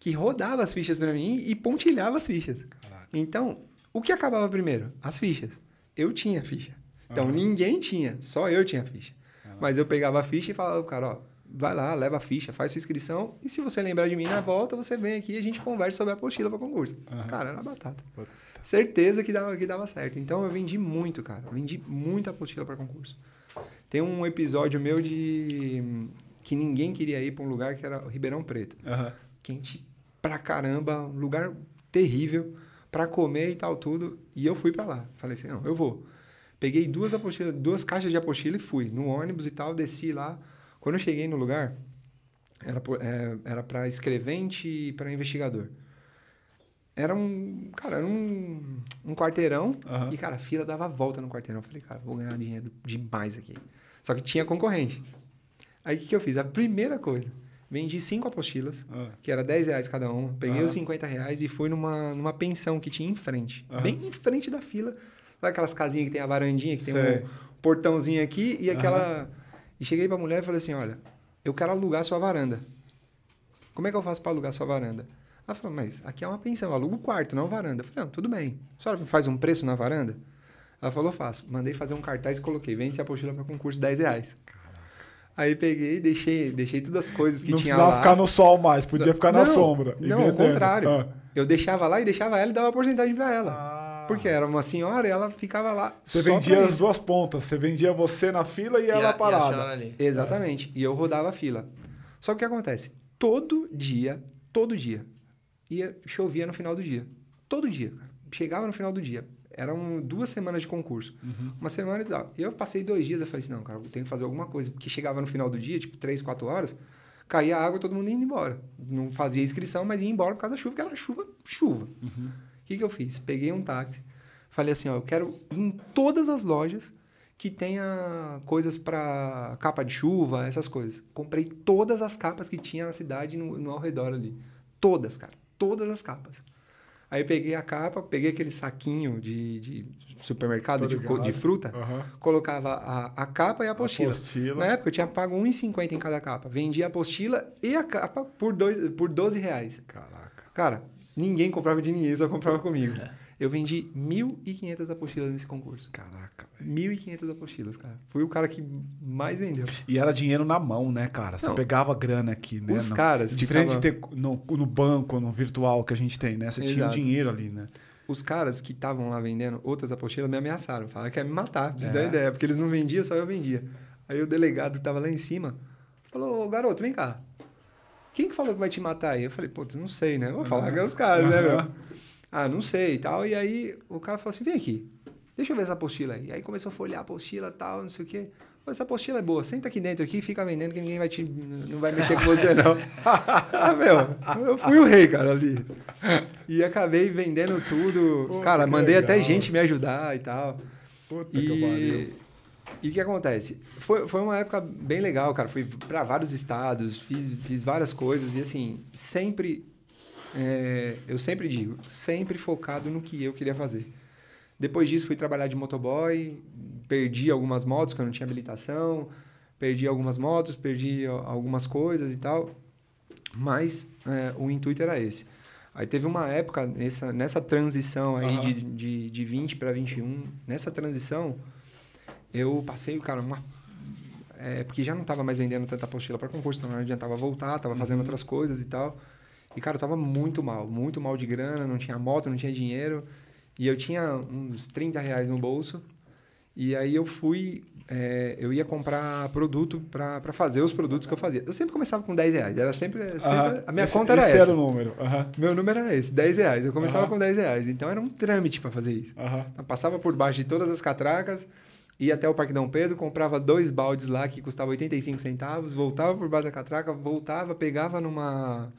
Speaker 3: que rodava as fichas para mim e pontilhava as fichas. Caraca. Então, o que acabava primeiro? As fichas. Eu tinha ficha. Então uhum. ninguém tinha, só eu tinha ficha. Mas eu pegava a ficha e falava pro cara, ó, vai lá, leva a ficha, faz sua inscrição. E se você lembrar de mim na volta, você vem aqui e a gente conversa sobre a apostila para concurso. Uhum. Cara, era batata. Puta. Certeza que dava, que dava certo. Então eu vendi muito, cara. Vendi muita apostila para concurso. Tem um episódio meu de. que ninguém queria ir para um lugar que era Ribeirão Preto. Uhum. Quente pra caramba, um lugar terrível para comer e tal, tudo. E eu fui para lá. Falei assim: não, eu vou. Peguei duas apostilas, duas caixas de apostila e fui no ônibus e tal, desci lá. Quando eu cheguei no lugar, era é, para escrevente e para investigador. Era um, cara, era um, um quarteirão uhum. e, cara, a fila dava a volta no quarteirão. Eu falei, cara, vou ganhar dinheiro demais aqui. Só que tinha concorrente. Aí o que, que eu fiz? A primeira coisa, vendi cinco apostilas, uhum. que era 10 reais cada uma, peguei uhum. os 50 reais e fui numa, numa pensão que tinha em frente, bem em frente da fila. Sabe aquelas casinhas que tem a varandinha, que tem um portãozinho aqui e aquela e cheguei para a mulher e falei assim: olha, eu quero alugar sua varanda. Como é que eu faço para alugar sua varanda? Ela falou: mas aqui é uma pensão, aluga o quarto, não varanda. Eu falei: não, tudo bem. A senhora faz um preço na varanda? Ela falou: faço. Mandei fazer um cartaz e coloquei: vende-se a apostila para concurso 10 reais. Aí peguei e deixei, deixei todas as coisas que não tinha lá. Não precisava ficar no sol mais, podia ficar não, na sombra. Não, ao contrário. Ah. Eu deixava lá e deixava ela e dava porcentagem para ela. Ah. Porque era uma senhora e ela ficava lá. Você vendia as duas pontas. Você vendia você na fila e, e ela a, parada. E a ali. Exatamente. É. E eu rodava a fila. Só que o que acontece? Todo dia, todo dia, ia, chovia no final do dia. Todo dia, cara. Chegava no final do dia. Eram duas semanas de concurso. Uhum. Uma semana e tal. Eu passei dois dias, eu falei assim, não, cara, eu tenho que fazer alguma coisa. Porque chegava no final do dia, tipo, três, quatro horas, caía a água todo mundo ia embora. Não fazia inscrição, mas ia embora por causa da chuva, que era chuva, chuva. Uhum que, que eu fiz? Peguei um táxi, falei assim, ó, eu quero ir em todas as lojas que tenha coisas para capa de chuva, essas coisas. Comprei todas as capas que tinha na cidade no, no ao redor ali. Todas, cara. Todas as capas. Aí peguei a capa, peguei aquele saquinho de, de supermercado de, de, fruta, uhum. colocava a, a capa e a apostila. apostila. Na época eu tinha pago R$1,50 em cada capa. Vendia a apostila e a capa por, dois, por 12 reais. Caraca. Cara, Ninguém comprava de ninguém, só comprava comigo. É. Eu vendi 1.500 apostilas nesse concurso. Caraca. 1.500 apostilas, cara. Fui o cara que mais vendeu.
Speaker 1: E era dinheiro na mão, né, cara? Você não. pegava grana aqui, né? Os caras. Diferente ficava... de ter no, no, banco, no virtual que a gente tem,
Speaker 3: né? Você Exato. tinha dinheiro ali, né? Os caras que estavam lá vendendo outras apostilas me ameaçaram. Falaram que ia me matar, pra você é. ideia. Porque eles não vendiam, só eu vendia. Aí o delegado que tava lá em cima falou: garoto, vem cá. Quem que falou que vai te matar aí? Eu falei, putz, não sei, né? Vou falar com os caras, né, meu? Ah, não sei e tal. E aí o cara falou assim: vem aqui, deixa eu ver essa apostila aí. E aí começou a folhear a apostila tal, não sei o quê. Essa apostila é boa, senta aqui dentro aqui e fica vendendo que ninguém vai te. não vai mexer com você, não. [LAUGHS] Ah, meu, eu fui o rei, cara, ali. E acabei vendendo tudo. Pô, cara, mandei legal. até gente me ajudar e tal. Puta e... que pariu. E o que acontece? Foi, foi uma época bem legal, cara. Fui para vários estados, fiz, fiz várias coisas e, assim, sempre. É, eu sempre digo, sempre focado no que eu queria fazer. Depois disso, fui trabalhar de motoboy, perdi algumas motos que eu não tinha habilitação, perdi algumas motos, perdi algumas coisas e tal, mas é, o intuito era esse. Aí teve uma época nessa, nessa transição aí uhum. de, de, de 20 para 21, nessa transição eu passei, cara, uma. É, porque já não estava mais vendendo tanta apostila para concurso, então não adiantava voltar, estava fazendo uhum. outras coisas e tal. E, cara, eu estava muito mal, muito mal de grana, não tinha moto, não tinha dinheiro. E eu tinha uns 30 reais no bolso. E aí eu fui, é, eu ia comprar produto para fazer os produtos que eu fazia. Eu sempre começava com 10 reais, era sempre, sempre uh -huh. a minha esse, conta era esse essa. Esse era o número. Uh -huh. Meu número era esse, 10 reais. Eu começava uh -huh. com 10 reais, então era um trâmite para fazer isso. Então, passava por baixo de todas as catracas, ia até o Parque Dom Pedro, comprava dois baldes lá que custava 85 centavos, voltava por baixo da catraca, voltava, pegava numa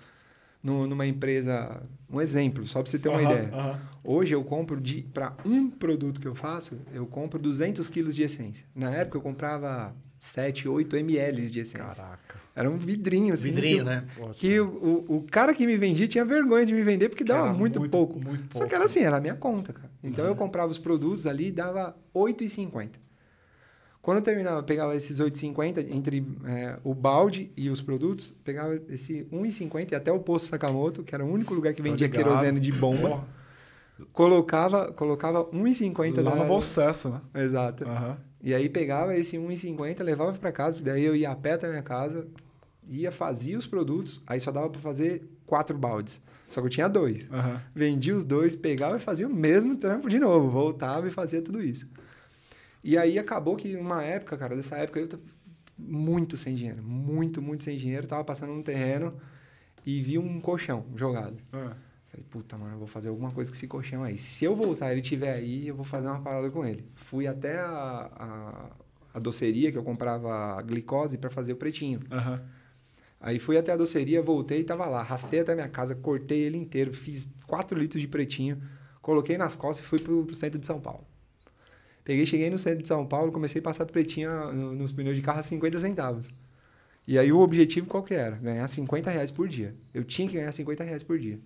Speaker 3: no, numa empresa, um exemplo, só para você ter uma uhum, ideia. Uhum. Hoje eu compro de para um produto que eu faço, eu compro 200 quilos de essência. Na época eu comprava 7, 8 ml de essência. Caraca. Era um vidrinho, assim. Vidrinho, que, né? Que o, o, o, cara que me vendia tinha vergonha de me vender porque que dava muito, muito, pouco. muito pouco. Só que era assim, era a minha conta, cara. Então uhum. eu comprava os produtos ali e dava 8,50. Quando eu terminava, pegava esses 8,50 entre é, o balde e os produtos, pegava esse 1,50 e até o posto Sakamoto, que era o único lugar que tá vendia querosene de bomba. colocava colocava 1,50 lá da... no bom sucesso, né? Exato. Uhum. E aí pegava esse 1,50, levava para casa, daí eu ia a pé até minha casa, ia fazia os produtos, aí só dava para fazer quatro baldes. Só que eu tinha dois. Uhum. Vendia os dois, pegava e fazia o mesmo trampo de novo, voltava e fazia tudo isso. E aí acabou que uma época, cara, dessa época eu tô muito sem dinheiro, muito, muito sem dinheiro, tava passando num terreno e vi um colchão jogado. Ah. Falei, puta, mano, eu vou fazer alguma coisa com esse colchão aí. Se eu voltar ele tiver aí, eu vou fazer uma parada com ele. Fui até a, a, a doceria que eu comprava glicose para fazer o pretinho. Uhum. Aí fui até a doceria, voltei e tava lá. Rastei até minha casa, cortei ele inteiro, fiz 4 litros de pretinho, coloquei nas costas e fui pro, pro centro de São Paulo. Peguei, cheguei no centro de São Paulo, comecei a passar pretinha ah, nos pneus de carro a 50 centavos. E aí o objetivo qual que era? Ganhar 50 reais por dia. Eu tinha que ganhar 50 reais por dia.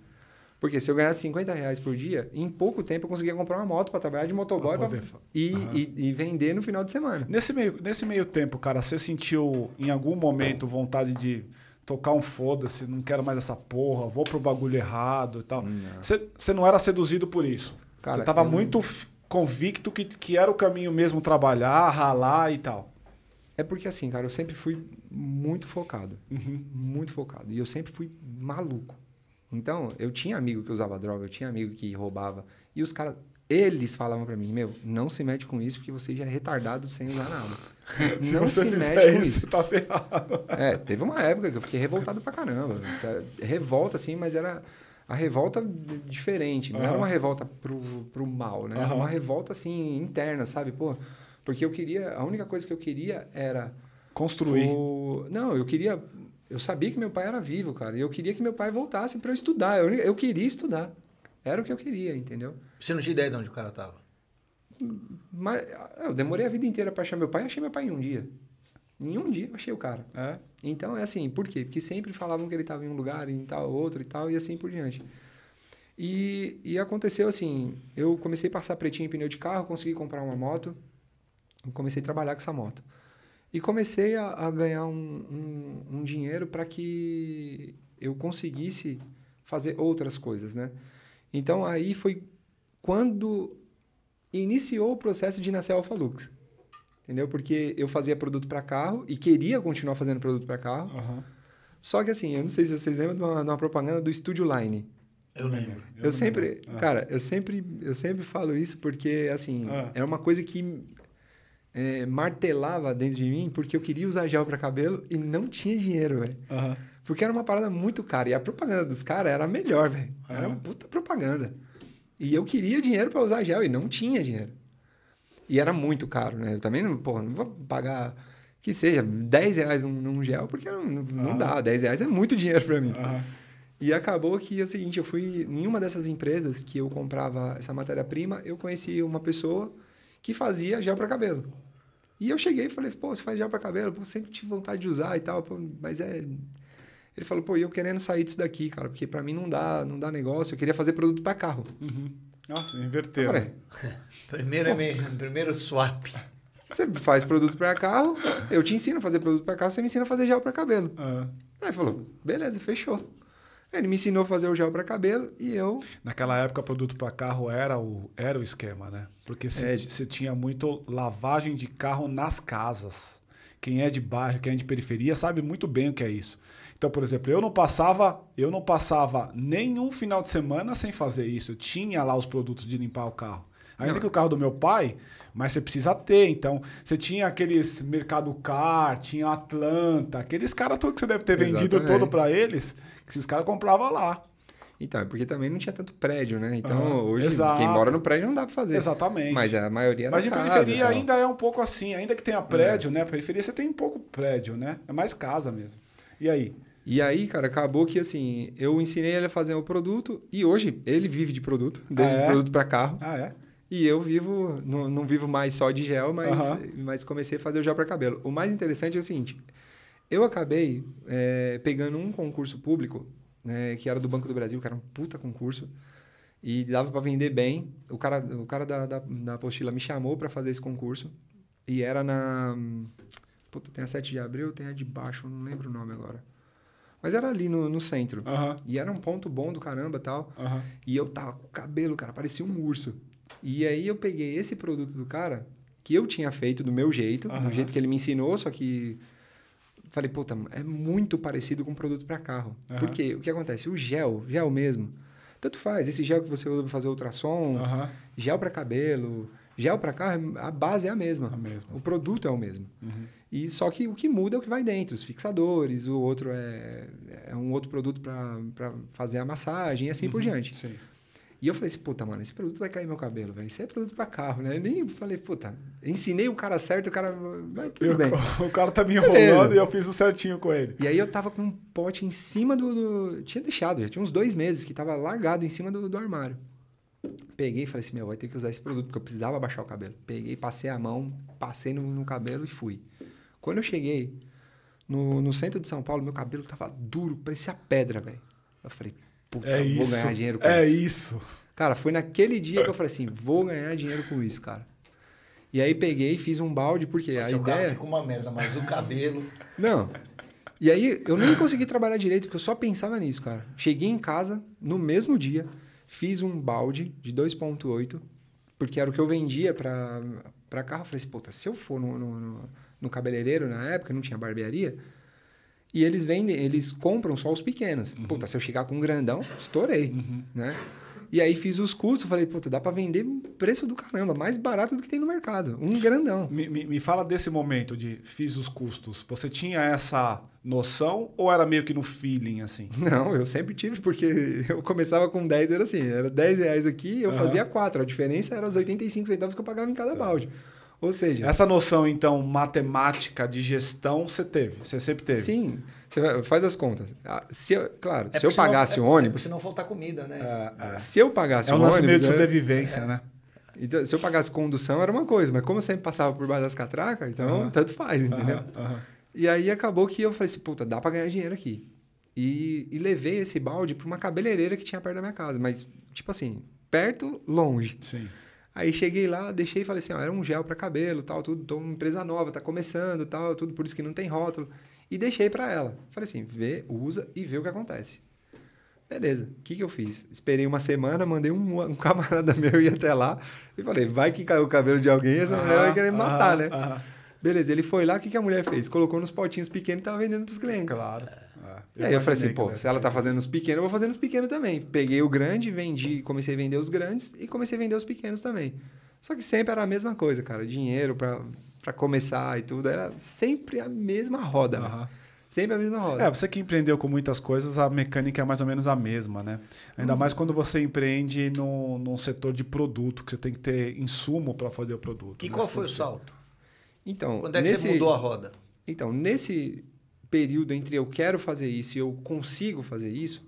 Speaker 3: Porque se eu ganhasse 50 reais por dia, em pouco tempo eu conseguia comprar uma moto para trabalhar de motoboy ah, pra pra... E, e, e, vender no final de semana. Nesse meio, nesse meio tempo, cara, você sentiu em algum momento vontade
Speaker 1: de tocar um foda-se, não quero mais essa porra, vou pro bagulho errado e tal? Você não. não era seduzido por isso? Cara, você tava muito convicto que, que era o caminho mesmo
Speaker 3: trabalhar, ralar e tal? É porque assim, cara, eu sempre fui muito focado. Uhum. Muito focado. E eu sempre fui maluco. Então, eu tinha amigo que usava droga, eu tinha amigo que roubava. E os caras, eles falavam para mim, meu, não se mete com isso porque você já é retardado sem usar nada. [LAUGHS] se não você se fizer mete com isso, isso, tá ferrado. É, teve uma época que eu fiquei revoltado pra caramba. Revolta, assim, mas era a revolta diferente, não uhum. era uma revolta pro, pro mal, né? Uhum. Era uma revolta assim interna, sabe? Pô, porque eu queria, a única coisa que eu queria era construir. O... Não, eu queria, eu sabia que meu pai era vivo, cara, e eu queria que meu pai voltasse para eu estudar. Eu, eu queria estudar. Era o que eu queria, entendeu? Você não tinha ideia de onde o cara tava? Hum, mas ah, eu demorei a vida inteira para achar meu pai, achei meu pai em um dia. Em um dia eu achei o cara. É? Então é assim, por quê? Porque sempre falavam que ele estava em um lugar, em tal outro e tal, e assim por diante. E, e aconteceu assim, eu comecei a passar pretinho em pneu de carro, consegui comprar uma moto, comecei a trabalhar com essa moto. E comecei a, a ganhar um, um, um dinheiro para que eu conseguisse fazer outras coisas, né? Então aí foi quando iniciou o processo de nascer Alfa Alpha Lux entendeu? Porque eu fazia produto para carro e queria continuar fazendo produto para carro. Uhum. Só que assim, eu não sei se vocês lembram de uma, de uma propaganda do Studio Line. Eu lembro. Eu, eu sempre, lembro. Ah. cara, eu sempre, eu sempre falo isso porque assim ah. é uma coisa que é, martelava dentro de mim porque eu queria usar gel para cabelo e não tinha dinheiro, velho. Uhum. Porque era uma parada muito cara. E a propaganda dos caras era a melhor, velho. Uhum. Era ah. uma puta propaganda. E eu queria dinheiro para usar gel e não tinha dinheiro. E era muito caro, né? Eu também não, porra, não vou pagar que seja 10 reais num, num gel, porque não, não ah. dá. 10 reais é muito dinheiro para mim. E acabou que é o seguinte, eu fui em uma dessas empresas que eu comprava essa matéria-prima, eu conheci uma pessoa que fazia gel para cabelo. E eu cheguei e falei, pô, você faz gel para cabelo? Pô, sempre tive vontade de usar e tal, pô, mas é... Ele falou, pô, e eu querendo sair disso daqui, cara, porque para mim não dá, não dá negócio, eu queria fazer produto para carro.
Speaker 2: Uhum. Nossa,
Speaker 3: inverteram.
Speaker 2: [LAUGHS] primeiro, primeiro swap.
Speaker 3: Você faz produto para carro, eu te ensino a fazer produto para carro, você me ensina a fazer gel para cabelo. Uhum. Aí falou, beleza, fechou. Ele me ensinou a fazer o gel para cabelo e eu.
Speaker 1: Naquela época, produto para carro era o, era o esquema, né? Porque você é. tinha muito lavagem de carro nas casas. Quem é de bairro, quem é de periferia, sabe muito bem o que é isso. Então, por exemplo, eu não passava, eu não passava nenhum final de semana sem fazer isso. Eu tinha lá os produtos de limpar o carro. Ainda não. que o carro do meu pai, mas você precisa ter. Então, você tinha aqueles Mercado Car, tinha Atlanta, aqueles caras todos que você
Speaker 3: deve ter vendido todo para eles, que esses caras compravam lá. Então, é porque também não tinha tanto prédio, né? Então, uhum. hoje, Exato. quem mora no prédio não dá para fazer. Exatamente. Mas a maioria era Mas em periferia então. ainda
Speaker 1: é um pouco assim. Ainda que tenha é. prédio, é. né? Periferia você tem um pouco prédio, né? É mais casa mesmo.
Speaker 3: E aí? E aí, cara, acabou que assim, eu ensinei ele a fazer o produto e hoje ele vive de produto, desde ah, é? produto para carro. Ah, é? E eu vivo, não, não vivo mais só de gel, mas, uh -huh. mas comecei a fazer o gel para cabelo. O mais interessante é o seguinte: eu acabei é, pegando um concurso público, né, que era do Banco do Brasil, que era um puta concurso, e dava para vender bem. O cara, o cara da, da, da apostila me chamou para fazer esse concurso, e era na. Puta, tem a 7 de abril, tem a de baixo, não lembro o nome agora. Mas era ali no, no centro. E era um ponto bom do caramba tal. E eu tava com o cabelo, cara, parecia um urso. E aí eu peguei esse produto do cara, que eu tinha feito do meu jeito, do jeito que ele me ensinou, só que. Falei, puta, é muito parecido com um produto para carro. Porque o que acontece? O gel, gel mesmo. Tanto faz, esse gel que você usa para fazer ultrassom, gel para cabelo, gel para carro, é, a base é a mesma. a mesma. O produto é o mesmo. Uhum. E só que o que muda é o que vai dentro, os fixadores, o outro é, é um outro produto para fazer a massagem e assim uhum, por diante. Sim. E eu falei assim, puta, mano, esse produto vai cair meu cabelo, velho. Isso é produto para carro, né? Eu nem falei, puta, ensinei o cara certo, o cara. Mas tudo eu, bem. [LAUGHS] O cara tá me enrolando e eu fiz o certinho com ele. E aí eu tava com um pote em cima do. do... Tinha deixado, já tinha uns dois meses que tava largado em cima do, do armário. Peguei e falei assim, meu, vai ter que usar esse produto, porque eu precisava baixar o cabelo. Peguei, passei a mão, passei no, no cabelo e fui. Quando eu cheguei no, no centro de São Paulo, meu cabelo tava duro, parecia pedra, velho. Eu falei, puta, é vou isso, ganhar dinheiro com é isso. É isso. Cara, foi naquele dia que eu falei assim, vou ganhar dinheiro com isso, cara. E aí peguei e fiz um balde, porque Nossa, a ideia... ficou
Speaker 2: uma merda, mas o cabelo...
Speaker 3: Não. E aí eu nem consegui trabalhar direito, porque eu só pensava nisso, cara. Cheguei em casa, no mesmo dia, fiz um balde de 2.8, porque era o que eu vendia para para carro. Eu falei assim, puta, se eu for no, no, no, no cabeleireiro na época, não tinha barbearia, e eles vendem, eles compram só os pequenos. Uhum. Puta, se eu chegar com um grandão, estourei, uhum. né? E aí fiz os custos, falei, puta, dá para vender preço do caramba, mais barato do que tem no mercado. Um
Speaker 1: grandão. Me, me, me, fala desse momento de fiz os custos. Você tinha essa noção
Speaker 3: ou era meio que no feeling, assim? [LAUGHS] Não, eu sempre tive, porque [LAUGHS] eu começava com 10, era assim, era 10 reais aqui, eu uhum. fazia 4. A diferença era os 85 centavos que eu pagava em cada tá. balde. Ou
Speaker 1: seja. Essa noção, então, matemática de gestão, você teve? Você sempre teve? Sim. Você
Speaker 3: faz as contas. Ah, se eu, claro, é se eu pagasse não, é o ônibus. É,
Speaker 2: se não faltar comida, né? É, se eu
Speaker 3: pagasse é o ônibus. É o nosso meio de sobrevivência, é. né? Então, se eu pagasse condução era uma coisa, mas como eu sempre passava por baixo das catracas, então uhum. tanto faz, entendeu? Uhum. E aí acabou que eu falei assim, puta, dá pra ganhar dinheiro aqui. E, e levei esse balde pra uma cabeleireira que tinha perto da minha casa, mas, tipo assim, perto, longe. Sim. Aí cheguei lá, deixei e falei assim, ó, era um gel para cabelo, tal, tudo, tô uma empresa nova, tá começando, tal, tudo, por isso que não tem rótulo. E deixei para ela. Falei assim, vê, usa e vê o que acontece. Beleza, o que, que eu fiz? Esperei uma semana, mandei um, [LAUGHS] um, camarada meu ir até lá e falei, vai que caiu o cabelo de alguém, essa mulher ah, vai querer me matar, ah, né? Ah. Beleza, ele foi lá, o que, que a mulher fez? Colocou nos potinhos pequenos e tava vendendo pros clientes. Claro. E aí eu falei assim, pô, se ela tá fazendo os pequenos, eu vou fazendo os pequenos também. Peguei o grande, vendi, comecei a vender os grandes e comecei a vender os pequenos também. Só que sempre era a mesma coisa, cara. Dinheiro para começar e tudo. Era sempre a mesma roda. Uhum. Sempre a mesma roda.
Speaker 1: É, você que empreendeu com muitas coisas, a mecânica é mais ou menos a mesma, né? Ainda uhum. mais quando você empreende num, num setor de produto, que você tem que ter insumo para fazer o produto. E né? qual foi
Speaker 2: o salto?
Speaker 3: Então, Quando é que nesse... você mudou a roda? Então, nesse período entre eu quero fazer isso e eu consigo fazer isso,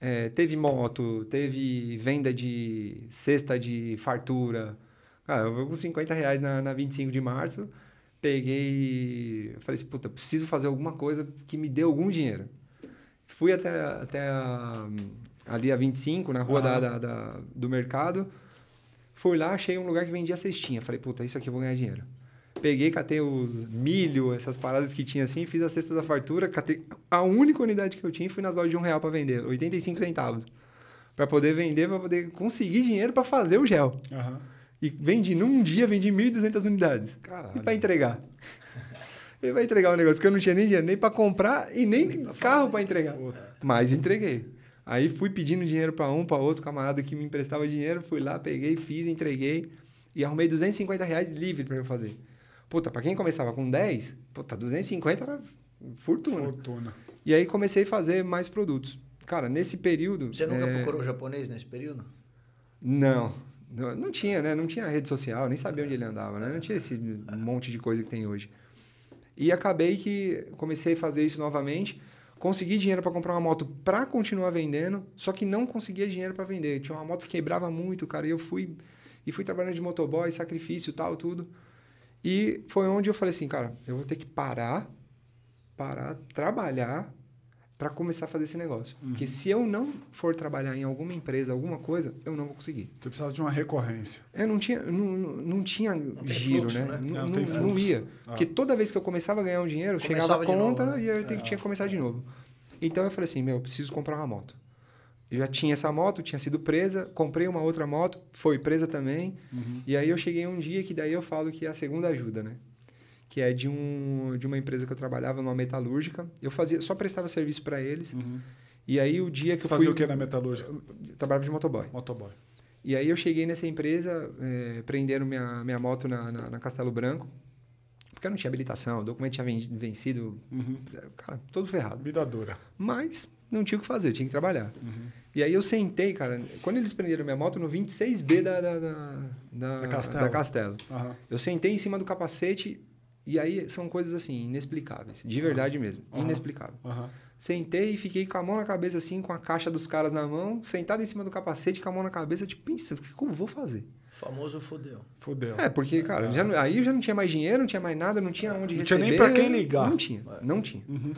Speaker 3: é, teve moto, teve venda de cesta de fartura. Cara, eu vou com 50 reais na, na 25 de março, peguei. Falei assim, puta, preciso fazer alguma coisa que me dê algum dinheiro. Fui até, até a, ali a 25, na rua ah. da, da, da, do mercado. Fui lá, achei um lugar que vendia cestinha. Falei, puta, isso aqui eu vou ganhar dinheiro. Peguei, catei os milho, essas paradas que tinha assim, fiz a cesta da fartura, catei a única unidade que eu tinha e fui nas lojas de um real para vender, 85 centavos. para poder vender, para poder conseguir dinheiro para fazer o gel. Uhum. E vendi, num dia, vendi 1.200 unidades. Caralho. E para entregar. e vai entregar um negócio que eu não tinha nem dinheiro nem para comprar e nem, nem pra carro para entregar. Mas entreguei. Aí fui pedindo dinheiro para um, para outro camarada que me emprestava dinheiro, fui lá, peguei, fiz, entreguei e arrumei 250 reais livre para eu fazer. Puta, para quem começava com 10, puta, 250 era fortuna. Fortuna. E aí comecei a fazer mais produtos. Cara, nesse período. Você nunca é... procurou
Speaker 2: japonês nesse período?
Speaker 3: Não. Não, não tinha, né? Não tinha rede social, nem sabia onde ele andava, né? Não tinha esse monte de coisa que tem hoje. E acabei que comecei a fazer isso novamente. Consegui dinheiro para comprar uma moto para continuar vendendo, só que não conseguia dinheiro para vender. Tinha uma moto que quebrava muito, cara, e eu fui e fui trabalhando de motoboy, sacrifício, tal, tudo. E foi onde eu falei assim, cara, eu vou ter que parar, parar, trabalhar para começar a fazer esse negócio. Uhum. Porque se eu não for trabalhar em alguma empresa, alguma coisa, eu não vou conseguir. Você precisava de uma recorrência. É, não tinha, não, não tinha não giro, fluxo, né? né? Não, não, não, não ia. Ah. Porque toda vez que eu começava a ganhar um dinheiro, começava chegava a conta novo, né? e eu é. tinha que começar de novo. Então eu falei assim, meu, eu preciso comprar uma moto. Eu já tinha essa moto, tinha sido presa, comprei uma outra moto, foi presa também. Uhum. E aí eu cheguei um dia que daí eu falo que é a segunda ajuda, né? Que é de, um, de uma empresa que eu trabalhava, numa metalúrgica. Eu fazia, só prestava serviço para eles. Uhum. E aí o dia que Você eu fazia fui, o que na metalúrgica? Eu trabalhava de motoboy. Motoboy. E aí eu cheguei nessa empresa, é, eh, prenderam minha, minha moto na, na, na Castelo Branco, porque eu não tinha habilitação, o documento tinha vencido, uhum. cara, todo ferrado. Vida dura. Mas não tinha o que fazer, tinha que trabalhar. Uhum. E aí eu sentei, cara. Quando eles prenderam minha moto, no 26B da, da, da, da, da Castelo. Da Uhum. Eu sentei em cima do capacete e aí são coisas assim, inexplicáveis. De verdade uhum. mesmo, uhum. inexplicável. Sentei e fiquei com a mão na cabeça assim, com a caixa dos caras na mão, sentado em cima do capacete, com a mão na cabeça, tipo, pensa, o que eu vou fazer?
Speaker 2: Famoso fudeu. Fudeu. É, porque,
Speaker 3: é cara, já, aí eu já não tinha mais dinheiro, não tinha mais nada, não tinha onde não receber. Não tinha nem pra quem ligar. Não tinha, não tinha. Uhum.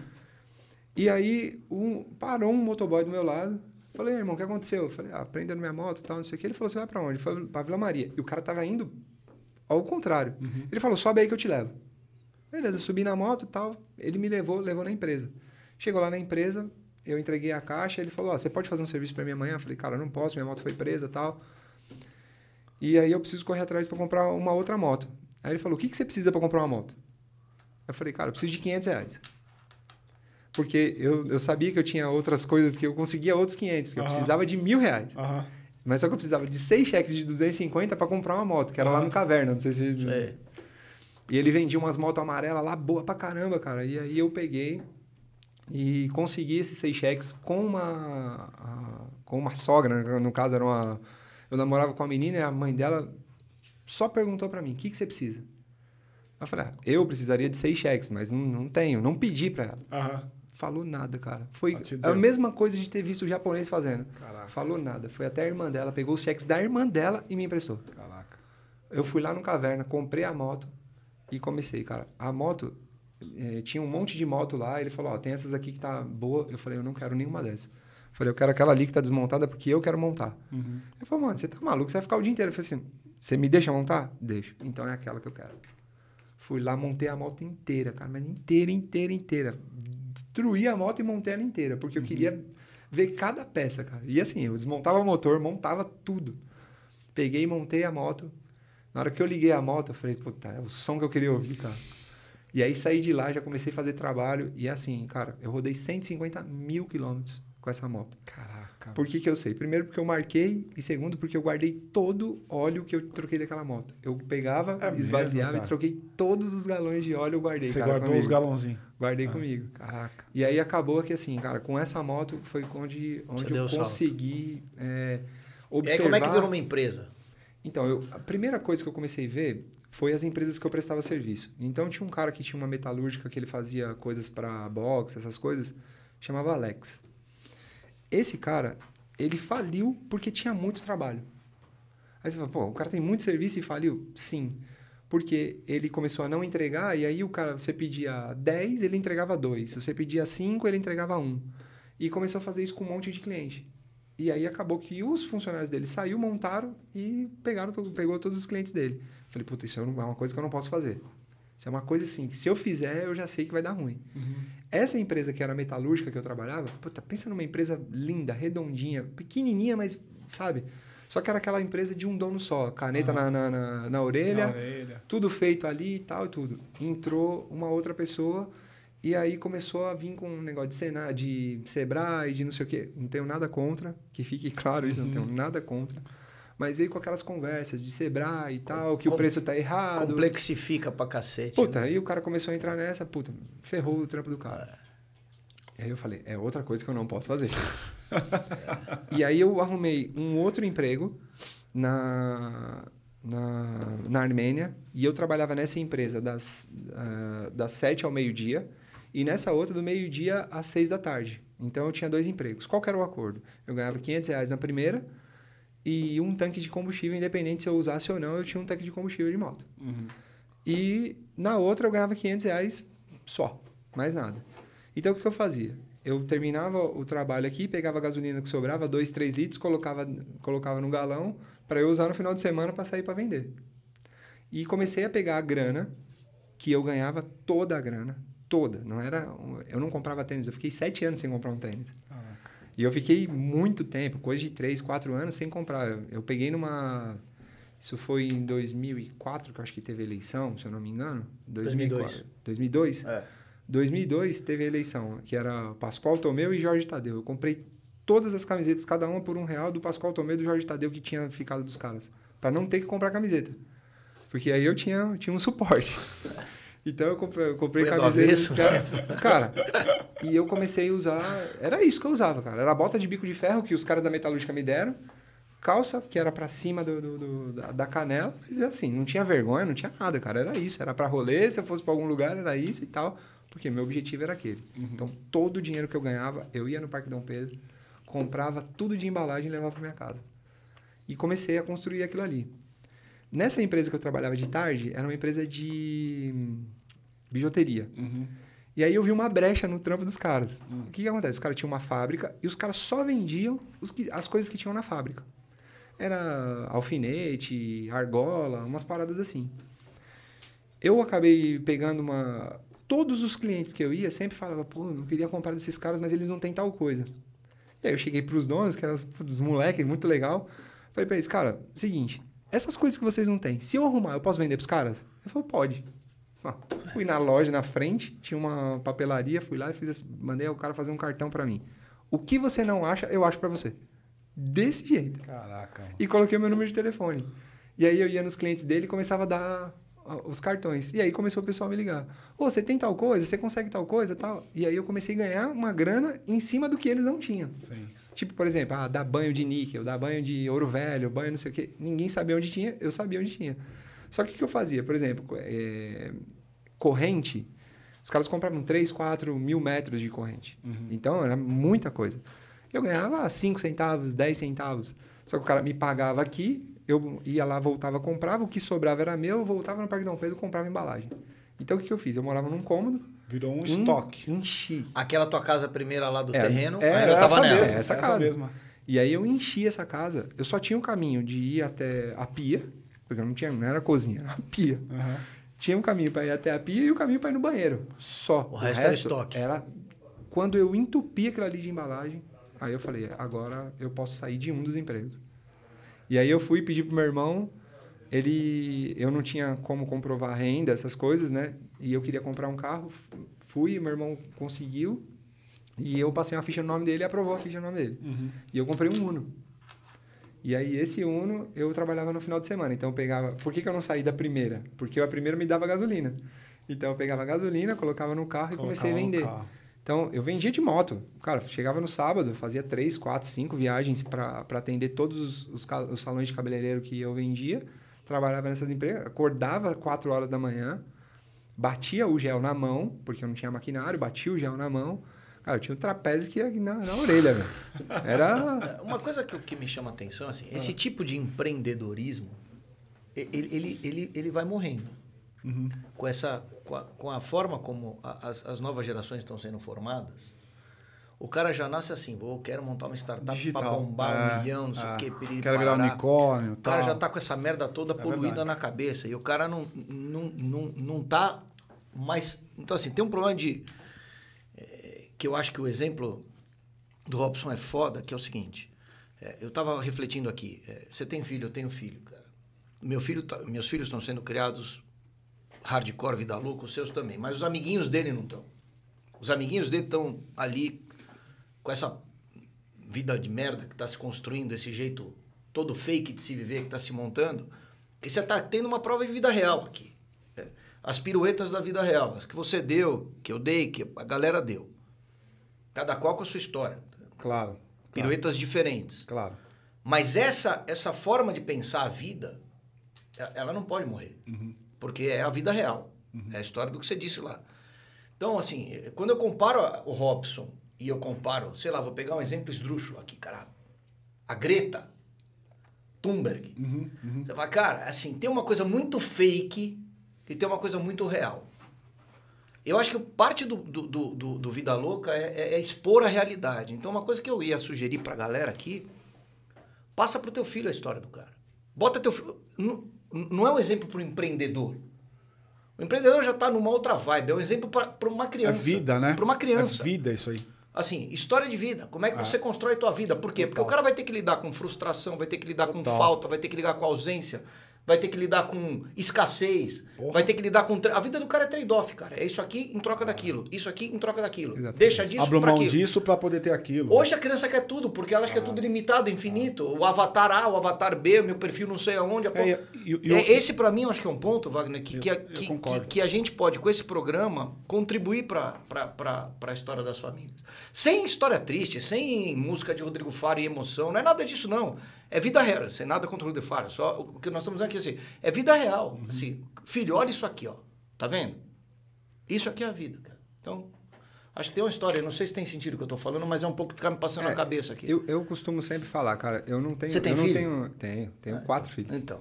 Speaker 3: E aí um, parou um motoboy do meu lado, Falei, irmão, o que aconteceu? falei, ah, prendendo minha moto e tal, não sei o que. Ele falou, você vai pra onde? Foi pra Vila Maria. E o cara tava indo ao contrário. Uhum. Ele falou, sobe aí que eu te levo. Beleza, subi na moto e tal. Ele me levou, levou na empresa. Chegou lá na empresa, eu entreguei a caixa. Ele falou, ah você pode fazer um serviço para mim amanhã? Eu falei, cara, eu não posso, minha moto foi presa e tal. E aí eu preciso correr atrás para comprar uma outra moto. Aí ele falou, o que, que você precisa para comprar uma moto? Eu falei, cara, eu preciso de 500 reais porque eu, eu sabia que eu tinha outras coisas, que eu conseguia outros 500, que eu precisava de mil reais. Mas só que eu precisava de seis cheques de 250 para comprar uma moto, que era lá no Caverna, não sei se... Sei. E ele vendia umas motos amarelas lá, boa pra caramba, cara. E aí eu peguei e consegui esses seis cheques com uma... A, com uma sogra, né? no caso era uma... Eu namorava com uma menina e a mãe dela só perguntou para mim, o que, que você precisa? Eu falei, ah, eu precisaria de seis cheques, mas não, não tenho, não pedi para ela. Uhum falou nada, cara. Foi a mesma coisa de ter visto o japonês fazendo. Caraca. Falou nada. Foi até a irmã dela, pegou os cheques da irmã dela e me emprestou. Caraca. Eu fui lá no caverna, comprei a moto e comecei, cara. A moto, é, tinha um monte de moto lá. Ele falou: Ó, tem essas aqui que tá boa. Eu falei: Eu não quero nenhuma dessas. Eu falei: Eu quero aquela ali que tá desmontada porque eu quero montar. Uhum. Ele falou: Mano, você tá maluco? Você vai ficar o dia inteiro. Eu falei assim: Você me deixa montar? Deixa. Então é aquela que eu quero. Fui lá, montei a moto inteira, cara, mas inteira, inteira, inteira destruí a moto e montei ela inteira, porque eu uhum. queria ver cada peça, cara. E assim, eu desmontava o motor, montava tudo. Peguei e montei a moto. Na hora que eu liguei a moto, eu falei, puta, é o som que eu queria ouvir, cara. E aí saí de lá, já comecei a fazer trabalho. E assim, cara, eu rodei 150 mil quilômetros com essa moto. Caralho. Por que, que eu sei? Primeiro, porque eu marquei. E segundo, porque eu guardei todo óleo que eu troquei daquela moto. Eu pegava, é esvaziava mesmo, e troquei todos os galões de óleo, eu guardei. Você cara, guardou comigo. os galãozinhos? Guardei ah. comigo. Caraca. E aí acabou que, assim, cara, com essa moto foi onde, onde eu consegui é, observar. E aí, como é que virou uma empresa? Então, eu, a primeira coisa que eu comecei a ver foi as empresas que eu prestava serviço. Então, tinha um cara que tinha uma metalúrgica que ele fazia coisas para box, essas coisas, chamava Alex. Esse cara, ele faliu porque tinha muito trabalho. Aí você fala, pô, o cara tem muito serviço e faliu? Sim. Porque ele começou a não entregar, e aí o cara, você pedia 10, ele entregava 2. Você pedia 5, ele entregava 1. E começou a fazer isso com um monte de cliente. E aí acabou que os funcionários dele saiu, montaram e pegaram, pegou todos os clientes dele. Falei, puta, isso é uma coisa que eu não posso fazer. Isso é uma coisa assim, que se eu fizer, eu já sei que vai dar ruim. Uhum. Essa empresa que era metalúrgica que eu trabalhava, puta, pensa numa empresa linda, redondinha, pequenininha, mas, sabe? Só que era aquela empresa de um dono só, caneta na, na, na, na, orelha, na, orelha, tudo feito ali e tal e tudo. Entrou uma outra pessoa e aí começou a vir com um negócio de Sena, de Sebrae, de não sei o quê. Não tenho nada contra, que fique [LAUGHS] claro isso, uhum. não tenho uhum. nada contra mas veio com aquelas conversas de Sebrae e tal, que Com, o preço tá errado.
Speaker 2: Complexifica pra cacete. Puta, né?
Speaker 3: aí o cara começou a entrar nessa, puta, ferrou o trampo do cara. É. E aí eu falei, é outra coisa que eu não posso fazer. É. [LAUGHS] e aí eu arrumei um outro emprego na, na, na Armênia, e eu trabalhava nessa empresa das, uh, das sete ao meio-dia, e nessa outra do meio-dia às seis da tarde. Então eu tinha dois empregos. Qual era o acordo? Eu ganhava 500 reais na primeira e um tanque de combustível, independente se eu usasse ou não, eu tinha um tanque de combustível de moto. Uhum. E na outra eu ganhava 500 reais só, mais nada. Então o que eu fazia? Eu terminava o trabalho aqui, pegava a gasolina que sobrava, dois três litros, colocava, colocava no galão para eu usar no final de semana para sair para vender. E comecei a pegar a grana, que eu ganhava toda a grana, toda. Não era, eu não comprava tênis, eu fiquei sete anos sem comprar um tênis. E eu fiquei muito tempo, coisa de 3, 4 anos, sem comprar. Eu, peguei numa. Isso foi em 2004, que eu acho que teve eleição, se eu não me engano. 2004, 2002. 2002? É. 2002 teve eleição, que era Pascoal Tomeu e Jorge Tadeu. Eu comprei todas as camisetas, cada uma por um real, do Pascoal Tomeu e do Jorge Tadeu, que tinha ficado dos caras. para não ter que comprar camiseta. Porque aí eu tinha, tinha um suporte. [LAUGHS] Então eu comprei, eu comprei camiseta avesso, cara. Né? [LAUGHS] cara. e eu comecei a usar. Era isso que eu usava, cara. Era a bota de bico de ferro que os caras da metalúrgica me deram. Calça, que era para cima do, do, do, da, da, canela, mas assim, não tinha vergonha, não tinha nada, cara. Era isso, era para rolê, se eu fosse para algum lugar, era isso e tal. Porque meu objetivo era aquele. Uhum. Então, todo o dinheiro que eu ganhava, eu ia no Parque Dom Pedro, comprava tudo de embalagem e levava para minha casa. E comecei a construir aquilo ali. Nessa empresa que eu trabalhava de tarde, era uma empresa de hum, bijuteria. Uhum. E aí eu vi uma brecha no trampo dos caras. Uhum. O que, que acontece? Os caras tinham uma fábrica e os caras só vendiam que, as coisas que tinham na fábrica. Era alfinete, argola, umas paradas assim. Eu acabei pegando uma. Todos os clientes que eu ia sempre falava, pô, não queria comprar desses caras, mas eles não têm tal coisa. E aí eu cheguei pros donos, que eram os, os moleques, muito legal. Falei pra eles, cara, seguinte, essas coisas que vocês não têm, se eu arrumar, eu posso vender pros caras? Ele falou, pode. [LAUGHS] Fui na loja na frente, tinha uma papelaria, fui lá e fiz, mandei o cara fazer um cartão para mim. O que você não acha, eu acho para você. Desse jeito. Caraca. Mano. E coloquei meu número de telefone. E aí eu ia nos clientes dele e começava a dar os cartões. E aí começou o pessoal a me ligar. Ô, oh, você tem tal coisa? Você consegue tal coisa? tal E aí eu comecei a ganhar uma grana em cima do que eles não tinham. Sim. Tipo, por exemplo, ah, dar banho de níquel, dar banho de ouro velho, banho não sei o quê. Ninguém sabia onde tinha, eu sabia onde tinha. Só que o que eu fazia? Por exemplo, é, corrente, os caras compravam 3, 4 mil metros de corrente. Uhum. Então, era muita coisa. Eu ganhava 5 centavos, 10 centavos. Só que o cara me pagava aqui, eu ia lá, voltava, comprava, o que sobrava era meu, eu voltava no Parque Dom Pedro, comprava embalagem. Então, o que eu fiz? Eu morava num cômodo, Virou um estoque. Enchi.
Speaker 2: Aquela tua casa primeira lá do é, terreno, é, ainda estava nela. essa, essa casa. Mesma.
Speaker 3: E aí eu enchi essa casa. Eu só tinha um caminho de ir até a pia, porque não tinha, não era cozinha, era pia. Uhum. Tinha um caminho para ir até a pia e o um caminho para ir no banheiro. Só. O, o resto, resto, era estoque. Era quando eu entupia aquilo ali de embalagem, aí eu falei, agora eu posso sair de um dos empregos. E aí eu fui pedir pro meu irmão, ele eu não tinha como comprovar renda, essas coisas, né? E eu queria comprar um carro, fui, meu irmão conseguiu, e eu passei uma ficha no nome dele e aprovou a ficha no nome dele. Uhum. E eu comprei um Uno. E aí, esse Uno, eu trabalhava no final de semana. Então, eu pegava... Por que, que eu não saí da primeira? Porque a primeira me dava gasolina. Então, eu pegava gasolina, colocava no carro e colocava comecei a vender. Então, eu vendia de moto. Cara, chegava no sábado, fazia três, quatro, cinco viagens para atender todos os, os, os, salões de cabeleireiro que eu vendia. Trabalhava nessas empresas, acordava quatro horas da manhã, batia o gel na mão, porque eu não tinha maquinário, batia o gel na mão Cara, eu tinha um trapézio que ia na, na orelha, velho. Era.
Speaker 2: [LAUGHS] Uma coisa que, que me chama a atenção, assim, ah. esse tipo de empreendedorismo, ele, ele, ele, ele vai morrendo. Uhum. Com, essa, com a, com, a, forma como a, as, as novas gerações estão sendo formadas, o cara já nasce assim, vou, quero montar uma startup para bombar é, um milhão, não sei é, o que, perigo, Quero virar unicórnio. O cara já tá com essa merda toda é poluída verdade. na cabeça. E o cara não, não, não, não tá mais. Então, assim, tem um problema de que eu acho que o exemplo do Robson é foda, que é o seguinte. É, eu estava refletindo aqui. É, você tem filho, eu tenho filho, cara. Meu filho tá, meus filhos estão sendo criados hardcore, vida louca, os seus também. Mas os amiguinhos dele não estão. Os amiguinhos dele estão ali com essa vida de merda que está se construindo, esse jeito todo fake de se viver que está se montando. E você está tendo uma prova de vida real aqui. É. As piruetas da vida real, as que você deu, que eu dei, que a galera deu. Cada qual com a sua história. Claro. Piruetas claro. diferentes. Claro. Mas essa, essa forma de pensar a vida, ela não pode morrer. Uhum. Porque é a vida real. Uhum. É a história do que você disse lá. Então, assim, quando eu comparo o Robson e eu comparo, sei lá, vou pegar um exemplo esdrúxulo aqui, cara. A Greta Thunberg. Uhum. uhum. Você fala, cara, assim, tem uma coisa muito fake e tem uma coisa muito real. Eu acho que parte do, do, do, do Vida Louca é, é, é, expor a realidade. Então, uma coisa que eu ia sugerir pra galera aqui, passa pro teu filho a história do cara. Bota teu filho... Não, não é um exemplo pro empreendedor. O empreendedor já tá numa outra vibe. É um exemplo para uma é criança. É vida, né? Pra uma criança. É vida isso aí. Assim, história de vida. Como é que é. você constrói a tua vida? Por quê? Total. Porque o cara vai ter que lidar com frustração, vai ter que lidar Total. com falta, vai ter que lidar com ausência vai ter que lidar com escassez, Porra. vai ter que lidar com. A vida do cara é trade-off, cara. É isso aqui em troca daquilo, isso aqui em troca daquilo. Exatamente. Deixa disso Abro mão aquilo. disso
Speaker 1: para poder ter aquilo. Hoje a
Speaker 2: criança quer tudo, porque ela acha ah. que é ah. tudo limitado, infinito. Ah. O avatar A, o avatar B, meu perfil não sei aonde. É, é, eu, eu, esse para mim eu acho que é um ponto, Wagner, que, eu, que, que, que, que, a gente pode, com esse programa, contribuir para a história das famílias. Sem história triste, sem música de Rodrigo Faro e emoção, não é nada disso não. É vida real, sem nada controle de fora, só o que nós estamos aqui assim. É vida real. Uhum. Assim, filho, olha isso aqui, ó. Tá vendo? Isso aqui é a vida, cara. Então, acho que tem uma história, não sei se tem sentido o que eu tô falando, mas é um pouco que tá me passando é, na cabeça aqui. Eu, eu costumo sempre falar, cara, eu não tenho. Você tem eu filho? Tenho,
Speaker 3: tenho, tenho ah, quatro então. filhos. Então.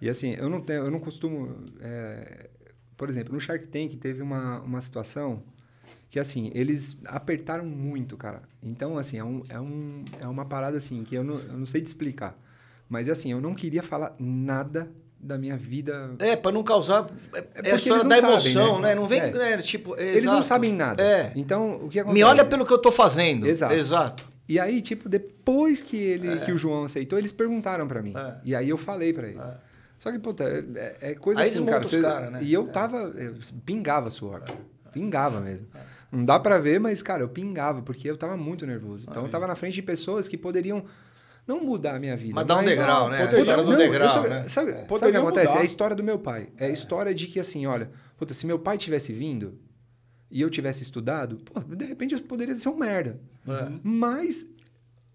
Speaker 3: E assim, eu não tenho, eu não costumo. É, por exemplo, no Shark Tank teve uma, uma situação que assim, eles apertaram muito, cara. Então, assim, é, um, é, um, é uma parada assim que eu não, eu não sei te explicar. Mas assim, eu não queria falar nada da minha vida. É, para não causar. É, é, é a história da emoção, sabem, né? né? Não vem. É. Né?
Speaker 2: Tipo, é, eles exato. não sabem nada. É.
Speaker 3: Então, o que acontece? Me olha pelo
Speaker 2: que eu tô fazendo. Exato. Exato.
Speaker 3: E aí, tipo, depois que ele é. que o João aceitou, eles perguntaram para mim. É. E aí eu falei para eles. Só que, puta, é, coisa aí assim, cara. Você, cara né? E eu tava. Eu pingava sua, cara. Pingava mesmo. É. Não dá para ver, mas, cara, eu pingava, porque eu tava muito nervoso. Então, eu tava na frente de pessoas que poderiam não mudar a minha vida. Mas dá um degrau, né? Poder... A história não, do degrau, sou, né? Sabe, é. o que acontece? Mudar. É a história do meu pai. É a é. história de que, assim, olha, puta, se meu pai tivesse vindo e eu tivesse estudado, pô, de repente eu poderia ser um merda. É. Mas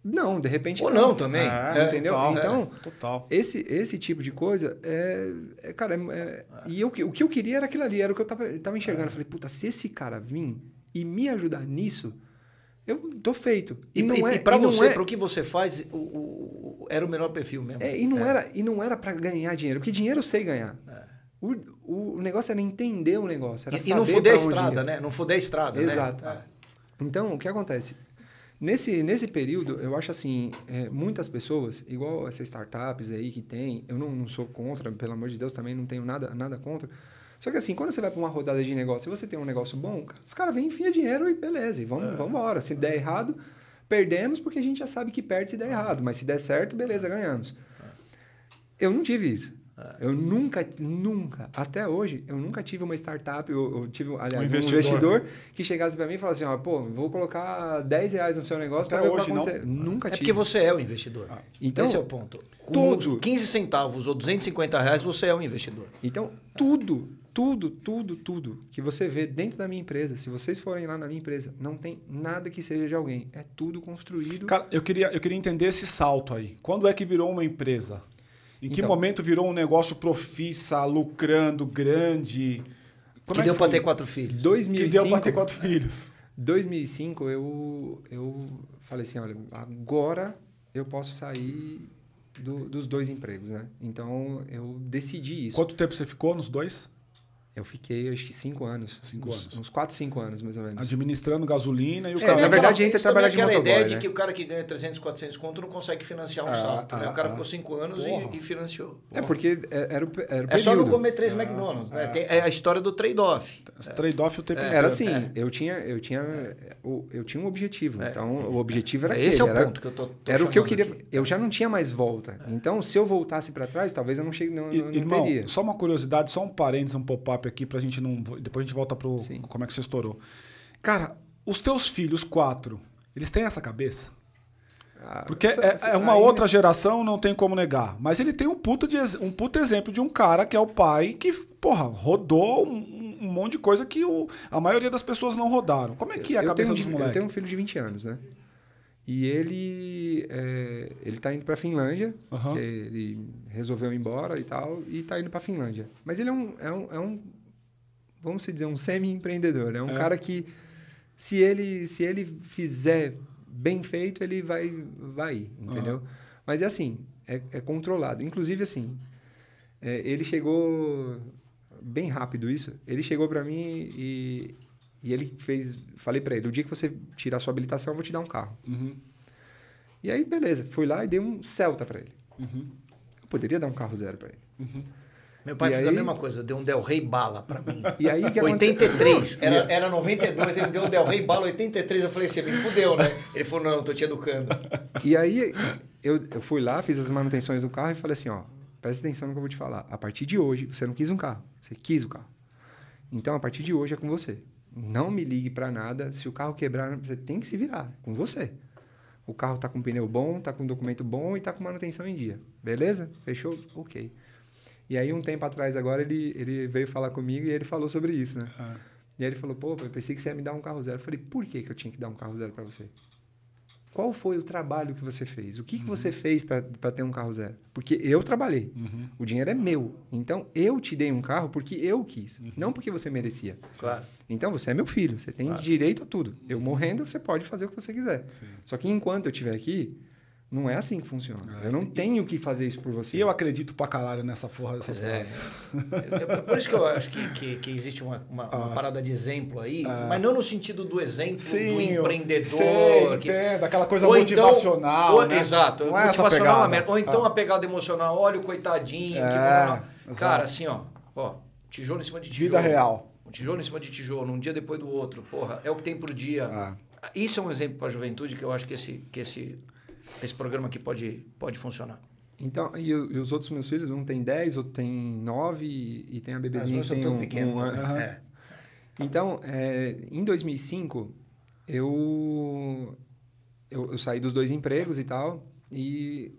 Speaker 3: não, de repente. Ou não, não também. É, né? entendeu? Total, então, é, total. Esse, esse tipo de coisa é. é cara, é, E eu, o que eu queria era aquilo ali, era o que eu tava, tava enxergando. Eu falei, puta, se esse cara vir, e me ajudar nisso, eu tô feito. E, e não é, para você, é... para o que
Speaker 2: você faz, o, o, era o melhor perfil mesmo. É, e não é.
Speaker 3: era e não era para ganhar dinheiro, porque dinheiro eu sei ganhar. É. O, o negócio era entender o negócio, era e, saber e né? não fuder a estrada, né? Não
Speaker 2: fuder a estrada, Exato. Né?
Speaker 3: Então, o que acontece? Nesse, nesse período, eu acho assim, é, muitas pessoas, igual essas startups aí que tem, eu não, não, sou contra, pelo amor de Deus, também não tenho nada, nada contra, só que assim, quando você vai para uma rodada de negócio e você tem um negócio bom, os caras vêm, enfiam dinheiro e beleza, e vamos, é. vamos embora. Se der errado, perdemos porque a gente já sabe que perde se der errado, mas se der certo, beleza, ganhamos. É. Eu não tive isso. É. Eu nunca, nunca, até hoje, eu nunca tive uma startup, eu, eu tive, aliás, um investidor, um investidor que chegasse para mim e falasse assim, ó, pô, vou colocar 10 reais no seu negócio para ver hoje, o que vai Nunca é tive. É porque você
Speaker 2: é o investidor. Ah, então, Esse é o ponto. Com tudo. 15 centavos ou 250 reais, você é o investidor. Então,
Speaker 3: tudo tudo, tudo, tudo que você vê dentro da minha empresa, se vocês forem lá na minha empresa, não tem nada que seja de alguém. É tudo construído.
Speaker 1: Cara, eu queria, eu queria entender esse salto aí. Quando é que virou uma empresa? Em que então. momento virou um negócio profissa, lucrando, grande?
Speaker 2: Como que é deu para ter quatro filhos. 2005, que deu para ter
Speaker 3: quatro filhos. 2005, eu, eu falei assim, olha, agora eu posso sair do, dos dois empregos, né? Então, eu decidi isso. Quanto tempo você ficou nos dois? Eu fiquei, acho que cinco anos. Cinco uns, anos. Uns quatro, cinco anos, mais ou menos. Administrando gasolina e os é, caras. Na verdade, entra trabalhar de motoboy, ideia né? de que o
Speaker 2: cara que ganha 300, 400 conto não consegue financiar um ah, salto. Ah, né? Tá, o cara ah, ficou cinco anos e, e, financiou. É porque é, era o, era o É só não comer três é, McDonald's. Né? É. Tem, é a história do trade-off. Trade-off o tempo inteiro. Era assim.
Speaker 3: Eu, tinha, eu, tinha, eu tinha um objetivo. Então, o objetivo era aquele. Esse é o era, ponto que eu tô, tô Era o que eu queria. Aqui. Eu já não tinha mais volta. Então, se eu voltasse para trás, talvez eu não chegue não, Irmão, só uma curiosidade, só um parênteses, um pop-up rápido aqui pra
Speaker 1: gente não. Depois a gente volta pro Sim. como é que você estourou. Cara, os teus filhos, quatro, eles têm essa cabeça? Ah, Porque essa, é, essa, é, uma aí... outra geração, não tem como negar. Mas ele tem um puta, de, um puta exemplo de um cara que é o pai que, porra, rodou um, um monte de coisa que o, a maioria das pessoas não rodaram. Como é que é a eu cabeça tenho, dos moleques? Eu tenho
Speaker 3: um filho de 20 anos, né? E ele é, ele tá indo pra Finlândia, uhum. ele resolveu ir embora e tal, e tá indo pra Finlândia. Mas ele é um, é um, é um vamos dizer, um semi-empreendedor. É um é. cara que, se ele, se ele fizer bem feito, ele vai, vai entendeu? Uhum. Mas é assim, é, é controlado. Inclusive, assim, é, ele chegou bem rápido isso. Ele chegou para mim e, e ele fez... Falei para ele, o dia que você tirar sua habilitação, eu vou te dar um carro. Uhum. E aí, beleza. Fui lá e dei um Celta para ele. Uhum. Eu poderia dar um carro zero para ele.
Speaker 2: Uhum. Meu pai e fez aí... a mesma coisa, deu um Del Rey bala para mim. [LAUGHS] E aí que 83, era, era 92, ele deu um Del Rey bala 83, eu falei assim, me fudeu, né? Ele falou, não, tô te educando.
Speaker 3: E aí eu, eu fui lá, fiz as manutenções do carro e falei assim, ó, presta atenção no que eu vou te falar. A partir de hoje, você não quis um carro, você quis o carro. Então, a partir de hoje é com você. Não me ligue para nada, se o carro quebrar, você tem que se virar, com você. O carro tá com pneu bom, tá com documento bom e tá com manutenção em dia. Beleza? Fechou? Ok. E aí, um tempo atrás agora, ele, ele veio falar comigo e ele falou sobre isso, né? Ah. E aí ele falou, pô, eu pensei que você ia me dar um carro zero. Eu falei, por que, que eu tinha que dar um carro zero para você? Qual foi o trabalho que você fez? O que, uhum. que você uhum. fez para ter um carro zero? Porque eu trabalhei. Uhum. O dinheiro é meu. Então, eu te dei um carro porque eu quis, uhum. não porque você merecia. Claro. Então, você é meu filho. Você tem claro. direito a tudo. Eu morrendo, você pode fazer o que você quiser. Sim. Só que enquanto eu estiver aqui, não é assim que funciona. É, eu não tenho que fazer isso por
Speaker 2: você. E eu acredito pra caralho nessa porra dessa é. é. é. Por isso que eu acho que, que, que existe uma, uma, ah. uma, parada de exemplo aí, ah. mas não no sentido do exemplo Sim, do empreendedor. Sei, que... entendo, aquela coisa ou então, motivacional. Então, ou, né? Exato, não é motivacional é uma Ou então ah. a pegada emocional, olha o coitadinho. É, que... Cara, assim, ó, ó, tijolo em cima de tijolo. Vida real. Um tijolo em cima de tijolo, um dia depois do outro. Porra, é o que tem por dia. Ah. Isso é um exemplo pra juventude que eu acho que esse. Que esse esse programa aqui pode, pode funcionar. Então, e,
Speaker 3: e os outros meus filhos, um tem 10, outro tem 9 e, e tem a bebezinha que tem um, pequeno um, uh -huh. é. Então, é, em 2005, eu, eu, eu saí dos dois empregos e tal, e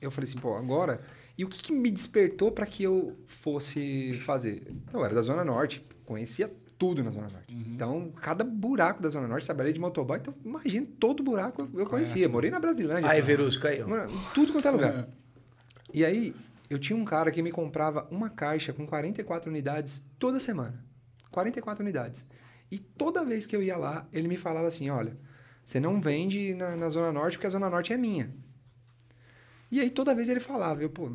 Speaker 3: eu falei assim, pô, agora... E o que, que me despertou para que eu fosse fazer? Eu era da Zona Norte, conhecia tudo na Zona Norte. Uhum. Então, cada buraco da Zona Norte, trabalhei de motoboy, então imagina, todo buraco eu Conhece. conhecia. Morei na Brasilândia. Aí, Verusca, aí. Tudo quanto é lugar. É. E aí, eu tinha um cara que me comprava uma caixa com 44 unidades toda semana. 44 unidades. E toda vez que eu ia lá, ele me falava assim: olha, você não vende na, na Zona Norte porque a Zona Norte é minha. E aí toda vez ele falava, eu, pô,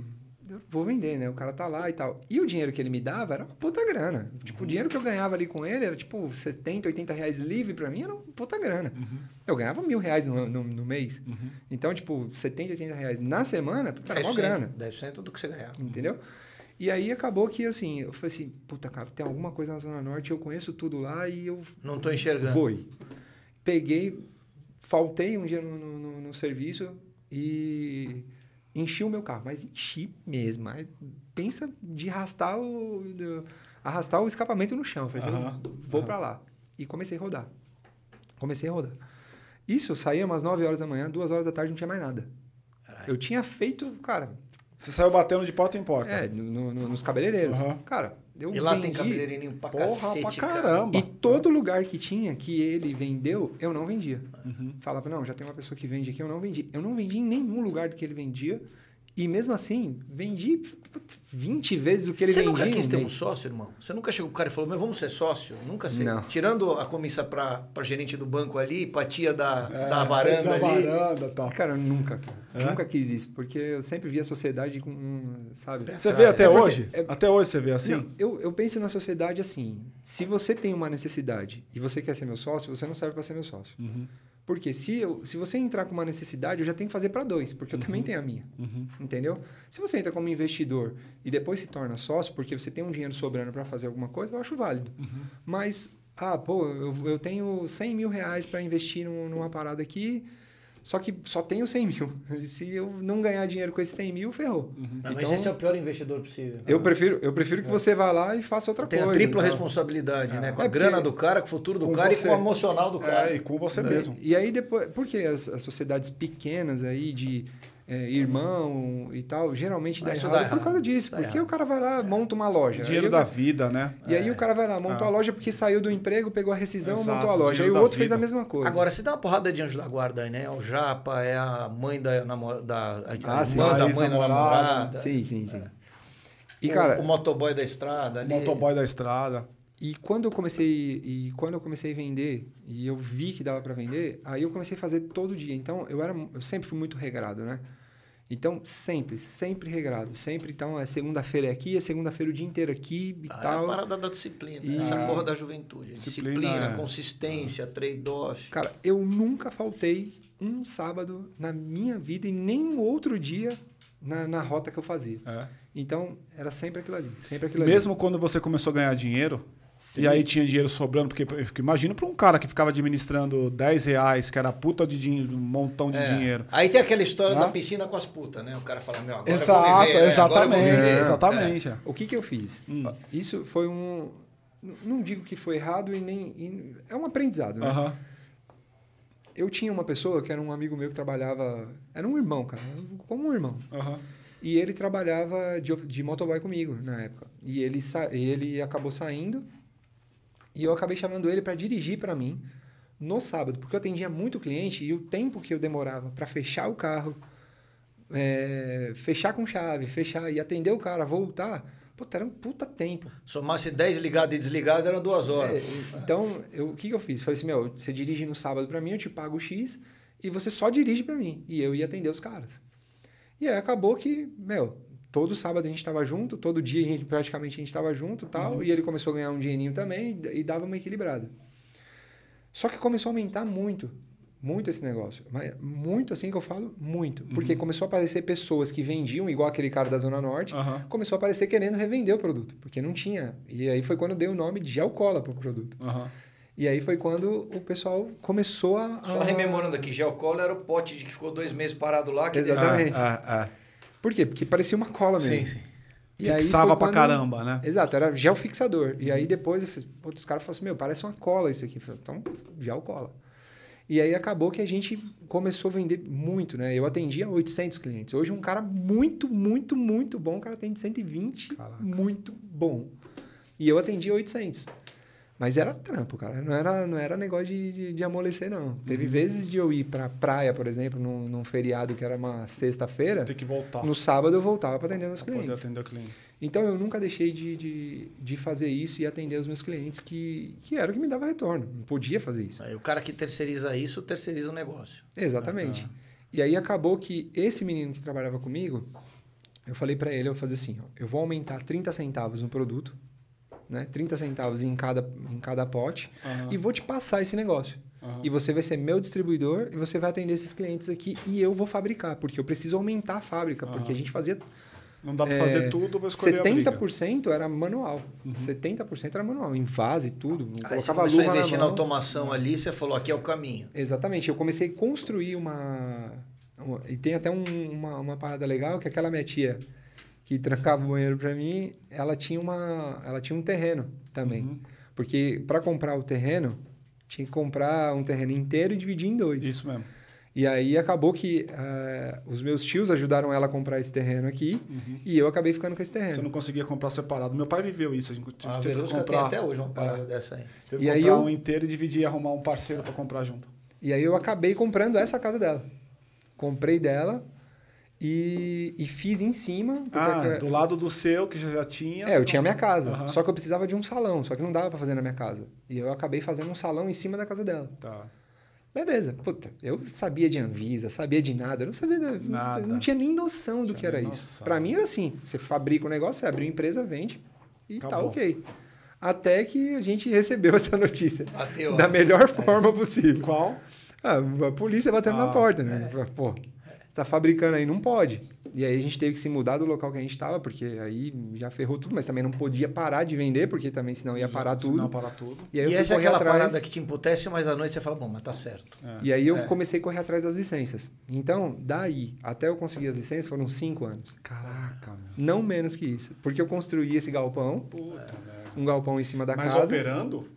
Speaker 3: eu vou vender, né? O cara tá lá e tal. E o dinheiro que ele me dava era uma puta grana. Tipo, uhum. o dinheiro que eu ganhava ali com ele era tipo 70, 80 reais livre para mim, era uma puta grana. Uhum. Eu ganhava mil reais no, no, no mês. Uhum. Então, tipo, 70, 80 reais na semana, puta, era uma grana.
Speaker 2: 10% do que você ganhava. Uhum. Entendeu?
Speaker 3: E aí acabou que assim, eu falei assim, puta cara, tem alguma coisa na Zona Norte, eu conheço tudo lá e eu.
Speaker 2: Não tô enxergando. Foi. Peguei,
Speaker 3: faltei um dia no, no, no serviço e Enchi o meu carro, mas enchi mesmo. Mas pensa de arrastar o, de arrastar o escapamento no chão. falei, assim, vou uhum. para lá. E comecei a rodar. Comecei a rodar. Isso, eu saía umas 9 horas da manhã, 2 horas da tarde não tinha mais nada. Eu tinha feito, cara, você saiu batendo de porta em porta. É, no, no, nos cabeleireiros. Uhum. Cara, eu E lá vendi, tem cabeleireirinho
Speaker 2: pra porra, cacete, pra caramba.
Speaker 3: E todo lugar que tinha, que ele vendeu, eu não vendia. Uhum. Falava, não, já tem uma pessoa que vende aqui, eu não vendi. Eu não vendi em nenhum lugar do que ele vendia. E mesmo assim, vendi 20 vezes o que ele Você vendia. Você nunca quis ter um sócio,
Speaker 2: irmão? Você nunca chegou o cara e falou, mas vamos ser sócio? Nunca sei. Não. Tirando a comissa para para gerente do banco ali, pra tia da, é, da varanda da ali.
Speaker 3: varanda tal. Tá. Cara, nunca. É? Nunca quis isso, porque eu sempre vi a sociedade com, sabe? Você vê é até é hoje? Até hoje você vê assim? Não, eu, eu penso na sociedade assim, se você tem uma necessidade e você quer ser meu sócio, você não serve para ser meu sócio. Uhum. Porque se, eu, se você entrar com uma necessidade, eu já tenho que fazer para dois, porque eu uhum. também tenho a minha. Uhum. Entendeu? Se você entra como investidor e depois se torna sócio, porque você tem um dinheiro sobrando para fazer alguma coisa, eu acho válido. Uhum. Mas, ah, pô, eu, eu tenho 100 mil reais para investir num, numa parada aqui só que só tenho 100 mil. [LAUGHS] Se eu não ganhar dinheiro com esses 100 mil, ferrou. Uhum. Então, mas esse é o
Speaker 2: pior investidor possível. Eu
Speaker 3: prefiro, eu prefiro que é. você vá lá e faça outra Tem coisa. Tem a tripla então.
Speaker 2: responsabilidade, né? é. né? Com a é grana do cara, com o futuro do cara você. e com o emocional do é, cara. É, e com você é. mesmo. E aí depois...
Speaker 3: Por que as, as sociedades pequenas aí de é, irmão e tal, geralmente dá errado, dá errado, por causa disso. Porque errado. o cara vai lá, é. monta uma loja. Dinheiro aí da
Speaker 1: vida, né?
Speaker 3: E aí o é. cara vai lá, montou ah. a loja porque saiu do emprego, pegou a rescisão, Exato, montou a loja. Aí o outro vida. fez a mesma coisa. Agora, se
Speaker 2: dá uma porrada de anjo da guarda aí, né? É o japa, é a mãe da namorada, da, ah, sim, da mãe namorada. da namorada. Sim, sim, sim. É. E, o, cara, o motoboy da estrada ali. Motoboy da estrada.
Speaker 3: E quando eu comecei e quando eu comecei a vender e eu vi que dava para vender, aí eu comecei a fazer todo dia. Então eu era eu sempre fui muito regrado, né? Então, sempre, sempre regrado. Sempre, então, é segunda-feira é aqui, é segunda-feira o dia inteiro aqui e ah, tal. É a parada
Speaker 2: da disciplina, e... essa porra da juventude. Disciplina, disciplina é. consistência, ah. trade-off. Cara, eu nunca faltei
Speaker 3: um sábado na minha vida e nenhum outro dia na, na rota que eu fazia. É. Então, era sempre aquilo ali, sempre aquilo Mesmo
Speaker 1: ali. quando você começou a ganhar dinheiro, Sim. E aí tinha dinheiro sobrando, porque, imagina para um cara que ficava administrando 10 reais, que era puta
Speaker 3: de dinheiro, um montão de é. dinheiro. Aí tem aquela história ah? da
Speaker 2: piscina com as putas, né? O cara fala, meu, agora Exato, eu vou viver, né? exatamente, vou viver. É.
Speaker 3: exatamente. É. O que, que eu fiz? Hum. Isso foi um. Não digo que foi errado e nem. E é um aprendizado, né? Uh-huh. Eu tinha uma pessoa que era um amigo meu que trabalhava. Era um irmão, cara. Como um irmão. Aham. Uh-huh. E ele trabalhava de, de motoboy comigo na época. E ele, sa- ele acabou saindo e eu acabei chamando ele para dirigir para mim no sábado, porque eu atendia muito cliente e o tempo que eu demorava para fechar o carro, é, fechar com chave, fechar e atender o cara, voltar, puta, era um puta tempo. Somasse
Speaker 2: 10 ligado e desligado, era duas horas. É,
Speaker 3: então, eu, o que, que eu fiz? Falei assim, meu, você dirige no sábado para mim, eu te pago o X e você só dirige para mim. E eu ia atender os caras. E aí acabou que, meu, todo sábado a gente estava junto, todo dia a gente, praticamente a gente estava junto tal, uhum. e ele começou a ganhar um dinheirinho também e, e dava uma equilibrada. Só que começou a aumentar muito, muito esse negócio. Mas muito assim que eu falo, muito. Porque uhum. começou a aparecer pessoas que vendiam, igual aquele cara da Zona Norte, uhum. começou a aparecer querendo revender o produto, porque não tinha. E aí foi quando deu o nome de gel cola para o produto. E aí foi quando o pessoal começou a, a... Só rememorando
Speaker 2: aqui, gel cola era o pote que ficou dois meses parado lá. Que Exatamente. Deu... Ah,
Speaker 3: ah, ah. Por quê? Porque parecia uma cola mesmo. Sim, sim. E Fixava pra caramba, né? Exato, era gel fixador. E aí depois eu fiz, outros caras falaram assim, meu, parece uma cola isso aqui. Falei, então, gel cola. E aí acabou que a gente começou a vender muito, né? Eu atendia 800 clientes. Hoje um cara muito, muito, muito bom, o cara atende 120, Caraca. muito bom. E eu atendia 800. Mas era trampo, cara. Não era, não era negócio de, de, de amolecer, não. Teve uhum. vezes de eu ir pra praia, por exemplo, num, num feriado que era uma sexta-feira. Tem que voltar. No sábado eu voltava para atender meus pra clientes. Poder atender o cliente. Então eu nunca deixei de, de, de, fazer isso e atender os meus clientes, que, que era o que me dava retorno. Não podia fazer isso. Aí, o cara que terceiriza isso, terceiriza o negócio. Exatamente. Ah, tá. E aí acabou que esse menino que trabalhava comigo, eu falei para ele, eu vou fazer assim, ó, eu vou aumentar 30 centavos no produto né? 30 centavos em cada, em cada pote, uhum. e vou te passar esse negócio. Uhum. E você vai ser meu distribuidor e você vai atender esses clientes aqui e eu vou fabricar, porque eu preciso aumentar a fábrica, uhum. porque a gente fazia.
Speaker 2: Não dá para é, fazer
Speaker 3: tudo, vou escolher 70% era manual. Uhum. 70% era manual, em fase, tudo. Ah, colocava você começou a investir na, na
Speaker 2: automação ali, você falou, aqui é o caminho. Exatamente. Eu comecei a
Speaker 3: construir uma. uma e tem até um, uma, uma parada legal que é aquela minha tia que trancava o banheiro para mim, ela tinha uma, ela tinha um terreno também. Uhum. Porque para comprar o terreno, tinha que comprar um terreno inteiro e dividir em dois. Isso mesmo. E aí acabou que uh, os meus tios ajudaram ela a comprar esse terreno aqui uhum. e eu acabei ficando com esse terreno. Você não conseguia comprar separado. Meu pai viveu isso. A gente ah, teve que comprar... até hoje uma
Speaker 2: parada é. dessa aí. Teve e aí comprar eu... um
Speaker 3: inteiro e dividir e arrumar um parceiro para comprar junto. E aí eu acabei comprando essa casa dela. Comprei dela e, e fiz em cima. Ah, do lado do seu, que já tinha. É, eu tinha a minha casa. Uhum. Só que eu precisava de um salão, só que não dava para fazer na minha casa. E eu acabei fazendo um salão em cima da casa dela. Tá. Beleza. Puta, eu sabia de Anvisa, sabia de nada, eu não sabia, nada. não tinha nem noção do tinha que era isso. Para mim era assim, você fabrica um negócio, você abriu empresa, vende e tá Acabou. tá OK. Até que a gente [LAUGHS] recebeu essa notícia Bateu, da melhor é. forma possível. Qual? Ah, a polícia batendo ah, na porta, né? É. Pô, está fabricando aí, não pode. E aí a gente teve que se mudar do local que a gente estava, porque aí já ferrou tudo, mas também não podia parar de vender, porque também senão ia parar tudo. parar tudo. E, aí eu e essa é aquela atrás... parada que
Speaker 2: te emputece, mas à noite você fala, bom, mas tá certo. É. E aí eu é.
Speaker 3: comecei a correr atrás das licenças. Então, daí até eu conseguir as licenças foram cinco anos. Caraca, meu. Não menos que isso. Porque eu construí esse galpão, Puta, um galpão em cima da mas casa. Mas né? né? operando?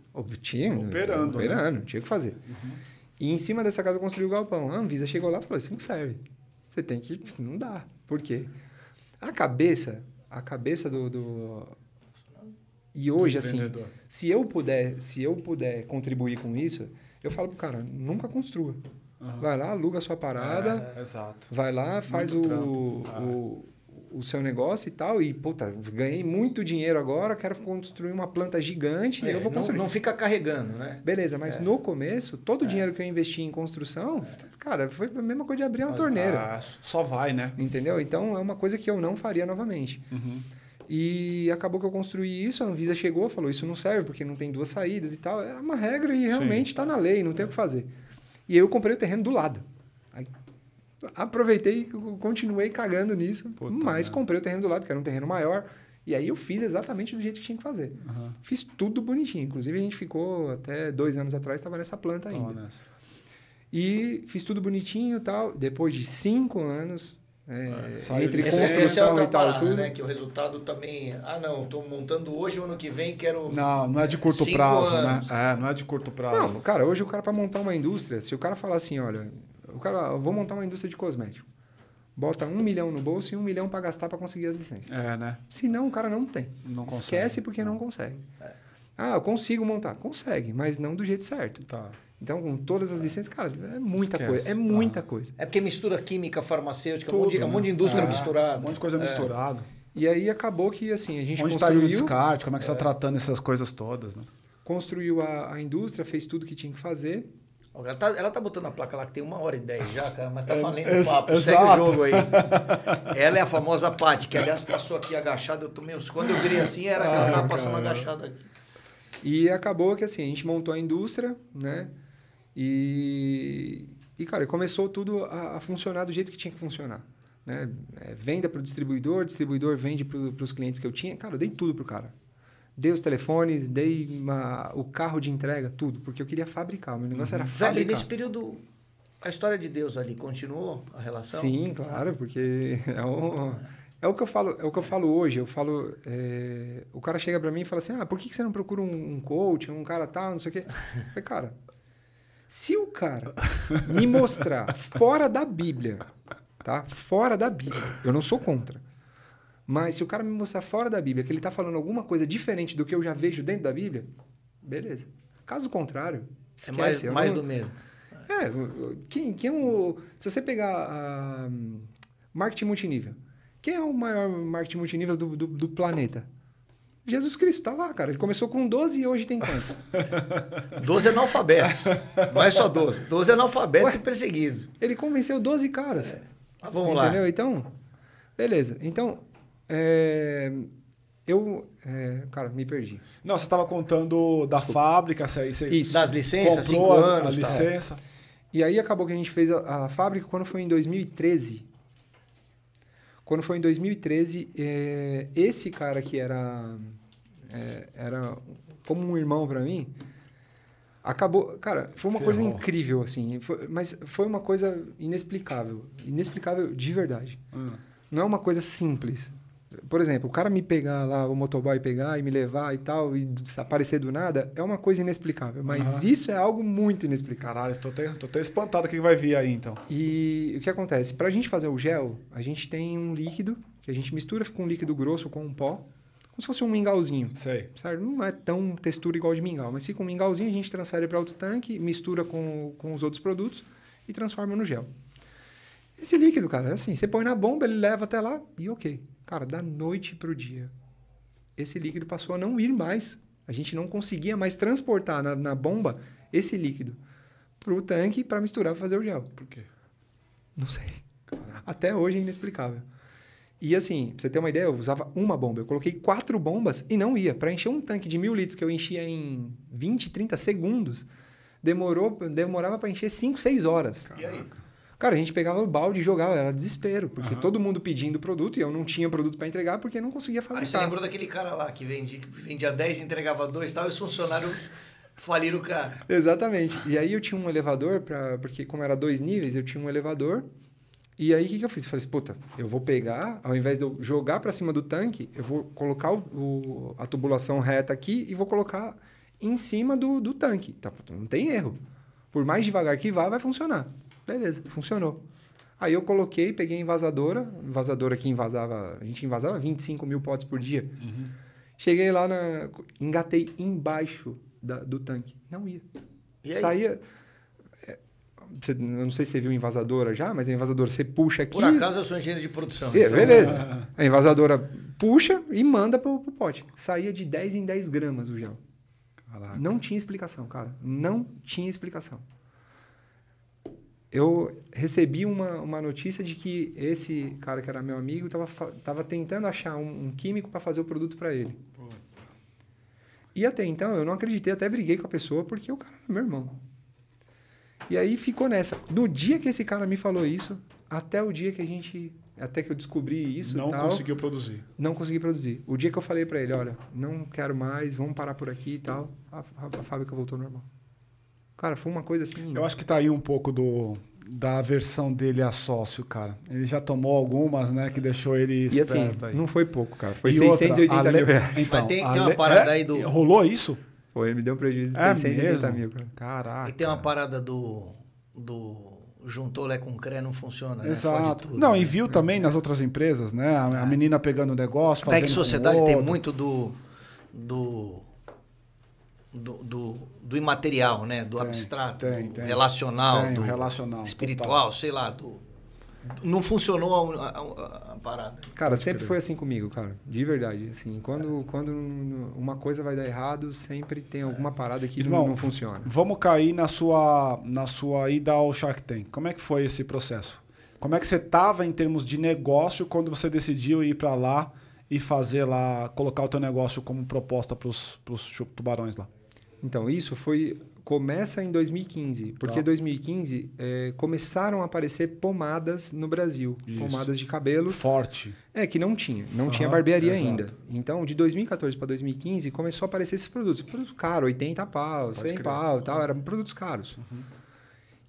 Speaker 3: Tinha, operando. Operando, né? tinha que fazer. Uhum. E em cima dessa casa eu construí o galpão. Ah, a Anvisa chegou lá e falou, isso não serve. Você tem que. Não dá. Por quê? A cabeça, a cabeça do. do e hoje, do assim, se eu puder, se eu puder contribuir com isso, eu falo pro cara, nunca construa. Uhum. Vai lá, aluga a sua parada.
Speaker 1: É, vai lá, faz Muito
Speaker 3: o, o é o seu negócio e tal, e puta, ganhei muito dinheiro agora, quero construir uma planta gigante é, eu vou construir. Não, não, fica carregando, né? Beleza, mas é. no começo, todo o é. dinheiro que eu investi em construção, cara, foi a mesma coisa de abrir uma mas, torneira. Ah, só vai, né? Entendeu? Então é uma coisa que eu não faria novamente. Uhum. E acabou que eu construí isso, a Anvisa chegou, falou: isso não serve, porque não tem duas saídas e tal. Era uma regra e realmente está na lei, não tem o que fazer. E eu comprei o terreno do lado aproveitei, continuei cagando nisso, Puta mas né? comprei o terreno do lado, que era um terreno maior. E aí eu fiz exatamente do jeito que tinha que fazer. Uhum. Fiz tudo bonitinho. Inclusive, a gente ficou até dois anos atrás, estava nessa planta ainda. Oh, nessa. E fiz tudo bonitinho e tal. Depois de cinco anos, é, ah, entre é construção é e tal, tudo. Né?
Speaker 2: Que o resultado também. Ah, não, estou montando hoje, ano que vem quero. Não, não é de curto prazo, né? anos.
Speaker 3: né? É, não é de curto prazo. Não, cara, hoje o cara, para montar uma indústria, se o cara falar assim, olha, o cara, vou montar uma indústria de cosmético. Bota um milhão no bolso e um milhão para gastar para conseguir as licenças. É, né? não, o cara não tem. Não consegue. Esquece porque não consegue. É. Ah, eu consigo montar. Consegue, mas não do jeito certo. Tá. Então, com todas as é. licenças, cara, é muita Esquece. coisa. É muita ah. coisa.
Speaker 2: É porque mistura química, farmacêutica, Tudo, um, monte de, né? um monte de né? indústria é, misturada. Um monte de coisa é. misturada. E aí acabou que, assim, a gente Onde tá construiu... Onde está o descarte?
Speaker 1: Como é que tá é. está tratando essas coisas todas, né?
Speaker 3: Construiu a, a indústria, fez tudo que tinha que fazer.
Speaker 2: Ela tá, ela tá botando a placa lá que tem uma hora e dez já, cara, mas tá é, valendo é, papo. Exato. Segue o jogo aí. [LAUGHS] Ela é a famosa Paty, que aliás passou aqui agachada. Eu tomei uns. Quando eu virei assim, era que ela ah, tava cara. passando agachada aqui.
Speaker 3: E acabou que assim, a gente montou a indústria, né? E, e cara, começou tudo a, a funcionar do jeito que tinha que funcionar. Né? É, venda para o distribuidor, distribuidor vende para os clientes que eu tinha. Cara, eu dei tudo pro cara dei os telefones, dei uma, o carro de entrega, tudo, porque eu queria fabricar. O meu negócio uhum. era fabricar. Velho, nesse
Speaker 2: período, a história de Deus ali continuou a relação? Sim,
Speaker 3: claro, porque [LAUGHS] é o, é o que eu falo, é o que eu falo hoje. Eu falo, é, o cara chega para mim e fala assim, ah, por que você não procura um, um coach, um cara tal, não sei o quê? falei, cara, se o cara me mostrar fora da Bíblia, tá? Fora da Bíblia, eu não sou contra. Mas se o cara me mostrar fora da Bíblia que ele está falando alguma coisa diferente do que eu já vejo dentro da Bíblia, beleza. Caso contrário, esquece. É mais, eu mais não... do mesmo. É, quem, quem é o... Se você pegar a... marketing multinível, quem é o maior marketing multinível do, do, do planeta? Jesus Cristo, tá lá, cara. Ele começou com 12 e hoje tem
Speaker 2: quantos? 12 [LAUGHS] analfabetos. Não é só 12. 12 analfabetos Ué, e perseguidos. Ele convenceu 12 caras. É. Mas vamos entendeu? lá. Entendeu?
Speaker 3: Então, beleza. Então, é, eu, é, cara, me perdi. Não, você estava contando da Desculpa. fábrica, você, você Isso. das licenças, cinco anos, a, tá. licença. E aí acabou que a gente fez a, a, fábrica quando foi em 2013. Quando foi em 2013, é, esse cara que era é, era como um irmão para mim, acabou, cara, foi uma Ferrou. coisa incrível assim, foi, mas foi uma coisa inexplicável, inexplicável de verdade. Hum. Não é uma coisa simples. Por exemplo, o cara me pegar lá, o motoboy pegar e me levar e tal, e desaparecer do nada, é uma coisa inexplicável. Mas uhum. isso é algo muito inexplicável. Caralho, tô até, tô até espantado o que vai vir aí, então. E o que acontece? Pra gente fazer o gel, a gente tem um líquido, que a gente mistura, fica um líquido grosso com um pó, como se fosse um mingauzinho. Sei. Certo? Não é tão textura igual de mingau, mas fica um mingauzinho, a gente transfere para outro tanque, mistura com, com os outros produtos e transforma no gel. Esse líquido, cara, é assim, você põe na bomba, ele leva até lá e ok. Cara, da noite para o dia, esse líquido passou a não ir mais. A gente não conseguia mais transportar na, na bomba esse líquido para o tanque para misturar para fazer o gel. Por quê? Não sei. Caraca. Até hoje é inexplicável. E assim, pra você ter uma ideia, eu usava uma bomba. Eu coloquei quatro bombas e não ia. Para encher um tanque de mil litros que eu enchia em 20, 30 segundos, demorou, demorava para encher 5, 6 horas. Caraca. E aí? Cara, a gente pegava o balde e jogava, era desespero, porque uhum. todo mundo pedindo produto e eu não tinha produto para
Speaker 2: entregar porque não conseguia fazer Aí você lembrou daquele cara lá que vendia, que vendia 10, entregava 2 e tal, e os funcionários faliram o cara.
Speaker 3: Exatamente. E aí eu tinha um elevador, pra, porque como era dois níveis, eu tinha um elevador. E aí o que, que eu fiz? Eu falei, assim, puta, eu vou pegar, ao invés de eu jogar para cima do tanque, eu vou colocar o, o, a tubulação reta aqui e vou colocar em cima do, do tanque. Tá, não tem erro. Por mais devagar que vá, vai funcionar. Beleza, funcionou. Aí eu coloquei, peguei a invasadora que envasava, a gente invasava 25 mil potes por dia. Uhum. Cheguei lá, na, engatei embaixo da, do tanque. Não ia. Saía. É, você, eu não sei se você viu invasadora já, mas a invasadora você puxa aqui. Por acaso eu sou engenheiro de produção. É, então... Beleza. [LAUGHS] A invasadora puxa e manda pro, pro pote. Saía de 10 em 10 gramas o gel. Caraca. Não tinha explicação, cara. Não tinha explicação eu recebi uma, uma notícia de que esse cara que era meu amigo estava tava tentando achar um, um químico para fazer o produto para ele. Puta. E até então eu não acreditei, até briguei com a pessoa porque o cara era meu irmão. E aí ficou nessa. Do dia que esse cara me falou isso, até o dia que a gente, até que eu descobri isso, não tal, conseguiu produzir. Não consegui produzir. O dia que eu falei para ele, olha, não quero mais, vamos parar por aqui e tal, a, a, a fábrica voltou ao normal. Cara, foi uma coisa assim. Eu acho
Speaker 1: que tá aí um pouco do, da versão dele a sócio, cara. Ele já tomou algumas, né, que deixou ele e assim, aí. não foi pouco, cara.
Speaker 3: Foi e 680 outra, mil reais. Então, Mas tem, tem uma parada é? aí do... Rolou isso? Foi, ele me deu um prejuízo de é 680 mil, cara.
Speaker 2: Caraca. E tem uma parada do... do juntou Lé com Cré não funciona, né? Exato. Né? Tudo, não, né? e viu também
Speaker 1: nas outras empresas, né? A, a é. menina pegando
Speaker 2: o negócio, fazendo Até que sociedade tem muito do... do do, do do imaterial, né? Do tem, abstrato, tem, do tem. relacional, tem, do relacional, espiritual, total. sei lá, do não funcionou a, a, a, parada. Cara, sempre foi
Speaker 3: assim comigo, cara. De verdade. Assim, quando, é. quando uma coisa vai dar errado, sempre tem alguma é. parada que Irmão, não, não, funciona.
Speaker 1: Vamos cair na sua, na sua ida ao Shark Tank. Como é que foi esse processo? Como é que você estava em termos de negócio quando você decidiu ir para lá e fazer lá, colocar o teu negócio como proposta para os tubarões lá?
Speaker 3: Então, isso foi começa em 2015, porque tá. em 2015 é, começaram a aparecer pomadas no Brasil, Isso. pomadas de cabelo forte. É que não tinha, não uhum, tinha barbearia exato. ainda. Então, de 2014 para 2015 começou a aparecer esses produtos, produtos caros 80 pau, Pode 100 criar. pau, tal, uhum. eram produtos caros. Uhum.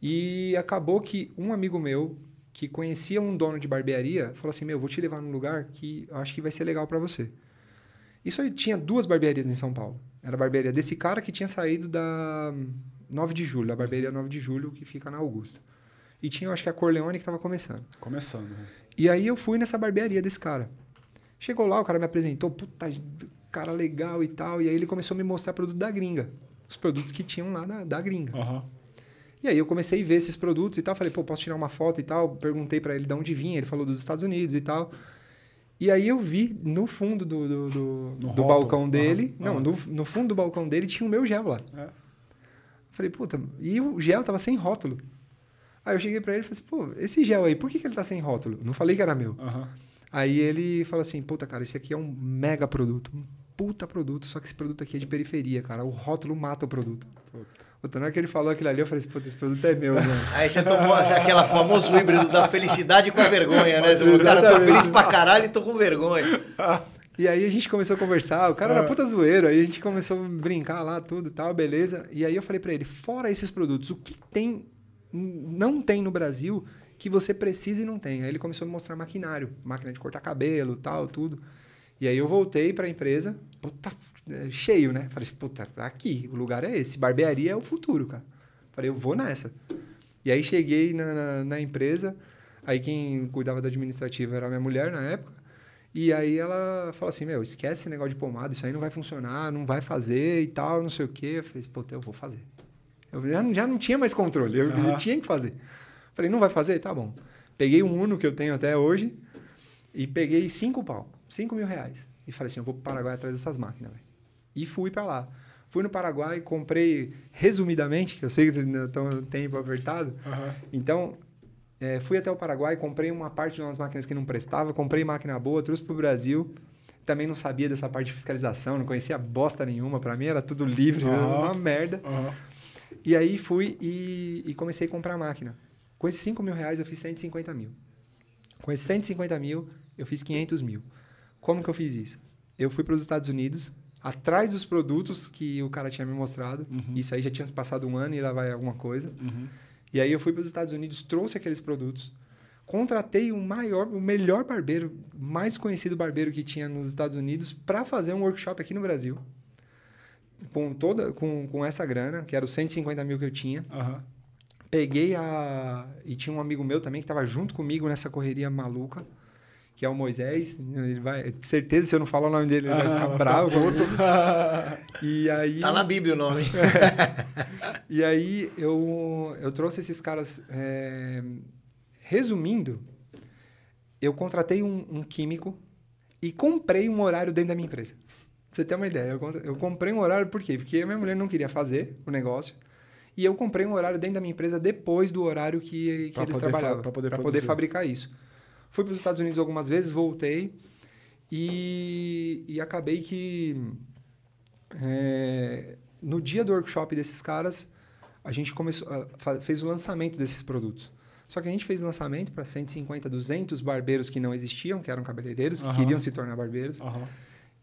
Speaker 3: E acabou que um amigo meu que conhecia um dono de barbearia falou assim: "Meu, vou te levar num lugar que eu acho que vai ser legal para você". Isso aí tinha duas barbearias em São Paulo. Era a barbearia desse cara que tinha saído da 9 de julho, a barbearia 9 uhum. de julho que fica na Augusta. E tinha, eu acho que a Corleone que estava começando. Começando. Né? E aí eu fui nessa barbearia desse cara. Chegou lá, o cara me apresentou, puta, cara legal e tal. E aí ele começou a me mostrar produto da gringa. Os produtos que tinham lá da, da gringa. Uhum. E aí eu comecei a ver esses produtos e tal. Falei, pô, posso tirar uma foto e tal? Perguntei para ele de onde vinha. Ele falou dos Estados Unidos e tal. E aí eu vi no fundo do, do, do, do balcão dele. não, No, no, fundo do balcão dele tinha o meu gel lá. É. Falei, puta, e o gel tava sem rótulo. Aí eu cheguei para ele e falei assim, pô, esse gel aí, por que, que ele tá sem rótulo? Não falei que era meu. Aí ele fala assim, puta, cara, esse aqui é um mega produto, um puta produto, só que esse produto aqui é de periferia, cara. O rótulo mata o produto. Puta. Puta, na hora que ele falou aquilo ali, eu falei assim, puta, esse produto é meu, mano. Aí você tomou aquela famoso híbrido da felicidade com a vergonha, né? O cara, tô tá feliz pra
Speaker 2: caralho e tô com vergonha.
Speaker 3: [LAUGHS] E aí a gente começou a conversar, o cara era ah. puta zoeiro, aí a gente começou a brincar lá, tudo e tal, beleza. E aí eu falei para ele, fora esses produtos, o que tem, não tem no Brasil que você precisa e não tem? Aí ele começou a me mostrar maquinário, máquina de cortar cabelo, tal, tudo. E aí eu voltei para a empresa, puta, cheio, né? Falei assim, puta, aqui, o lugar é esse. Barbearia é o futuro, cara. Falei, eu vou nessa. E aí cheguei na, na, na empresa, aí quem cuidava da administrativa era minha mulher na época. E aí ela fala assim, meu, esquece esse negócio de pomada, isso aí não vai funcionar, não vai fazer e tal, não sei o quê. Eu falei, puta, eu vou fazer. Eu já, já não tinha mais controle, eu, uhum. eu tinha que fazer. Falei, não vai fazer? Tá bom. Peguei um Uno que eu tenho até hoje e peguei cinco pau, cinco mil reais. E falei assim, eu vou para Paraguai atrás dessas máquinas, velho. E fui para lá. Fui no Paraguai, comprei resumidamente, eu sei que estão um tempo apertado. Uhum. Então, é, fui até o Paraguai, comprei uma parte de umas máquinas que não prestava, comprei máquina boa, trouxe para o Brasil. Também não sabia dessa parte de fiscalização, não conhecia bosta nenhuma. Para mim era tudo livre, uhum. uma merda. Uhum. E aí fui e, e, comecei a comprar máquina. Com esses 5 mil reais eu fiz 150 mil. Com esses 150 mil eu fiz 500 mil. Como que eu fiz isso? Eu fui para os Estados Unidos, atrás dos produtos que o cara tinha me mostrado. Uhum. Isso aí já tinha se passado um ano e lá vai alguma coisa. Uhum. E aí eu fui para os Estados Unidos, trouxe aqueles produtos, contratei o maior, o melhor barbeiro, mais conhecido barbeiro que tinha nos Estados Unidos para fazer um workshop aqui no Brasil. Com toda com, com essa grana, que era os 150 mil que eu tinha. Uhum. Peguei a. E tinha um amigo meu também que estava junto comigo nessa correria maluca que é o Moisés. Ele vai, certeza, se eu não falar o nome dele, ele ah, vai ficar ah, bravo. Tá [LAUGHS] e aí, tá na Bíblia o nome. [LAUGHS] e aí eu, eu trouxe esses caras. É, resumindo, eu contratei um, um, químico e comprei um horário dentro da minha empresa. Pra você ter uma ideia, eu, comprei um horário por quê? Porque a minha mulher não queria fazer o negócio. E eu comprei um horário dentro da minha empresa depois do horário que, que eles trabalhavam, para poder, pra poder fabricar isso. Fui para os Estados Unidos algumas vezes, voltei e, e acabei que é, no dia do workshop desses caras a gente começou ah, a, fez o lançamento desses produtos. Só que a gente fez lançamento para 150, 200 barbeiros que não existiam, que eram cabeleireiros, que uhum. queriam se tornar barbeiros. Uhum.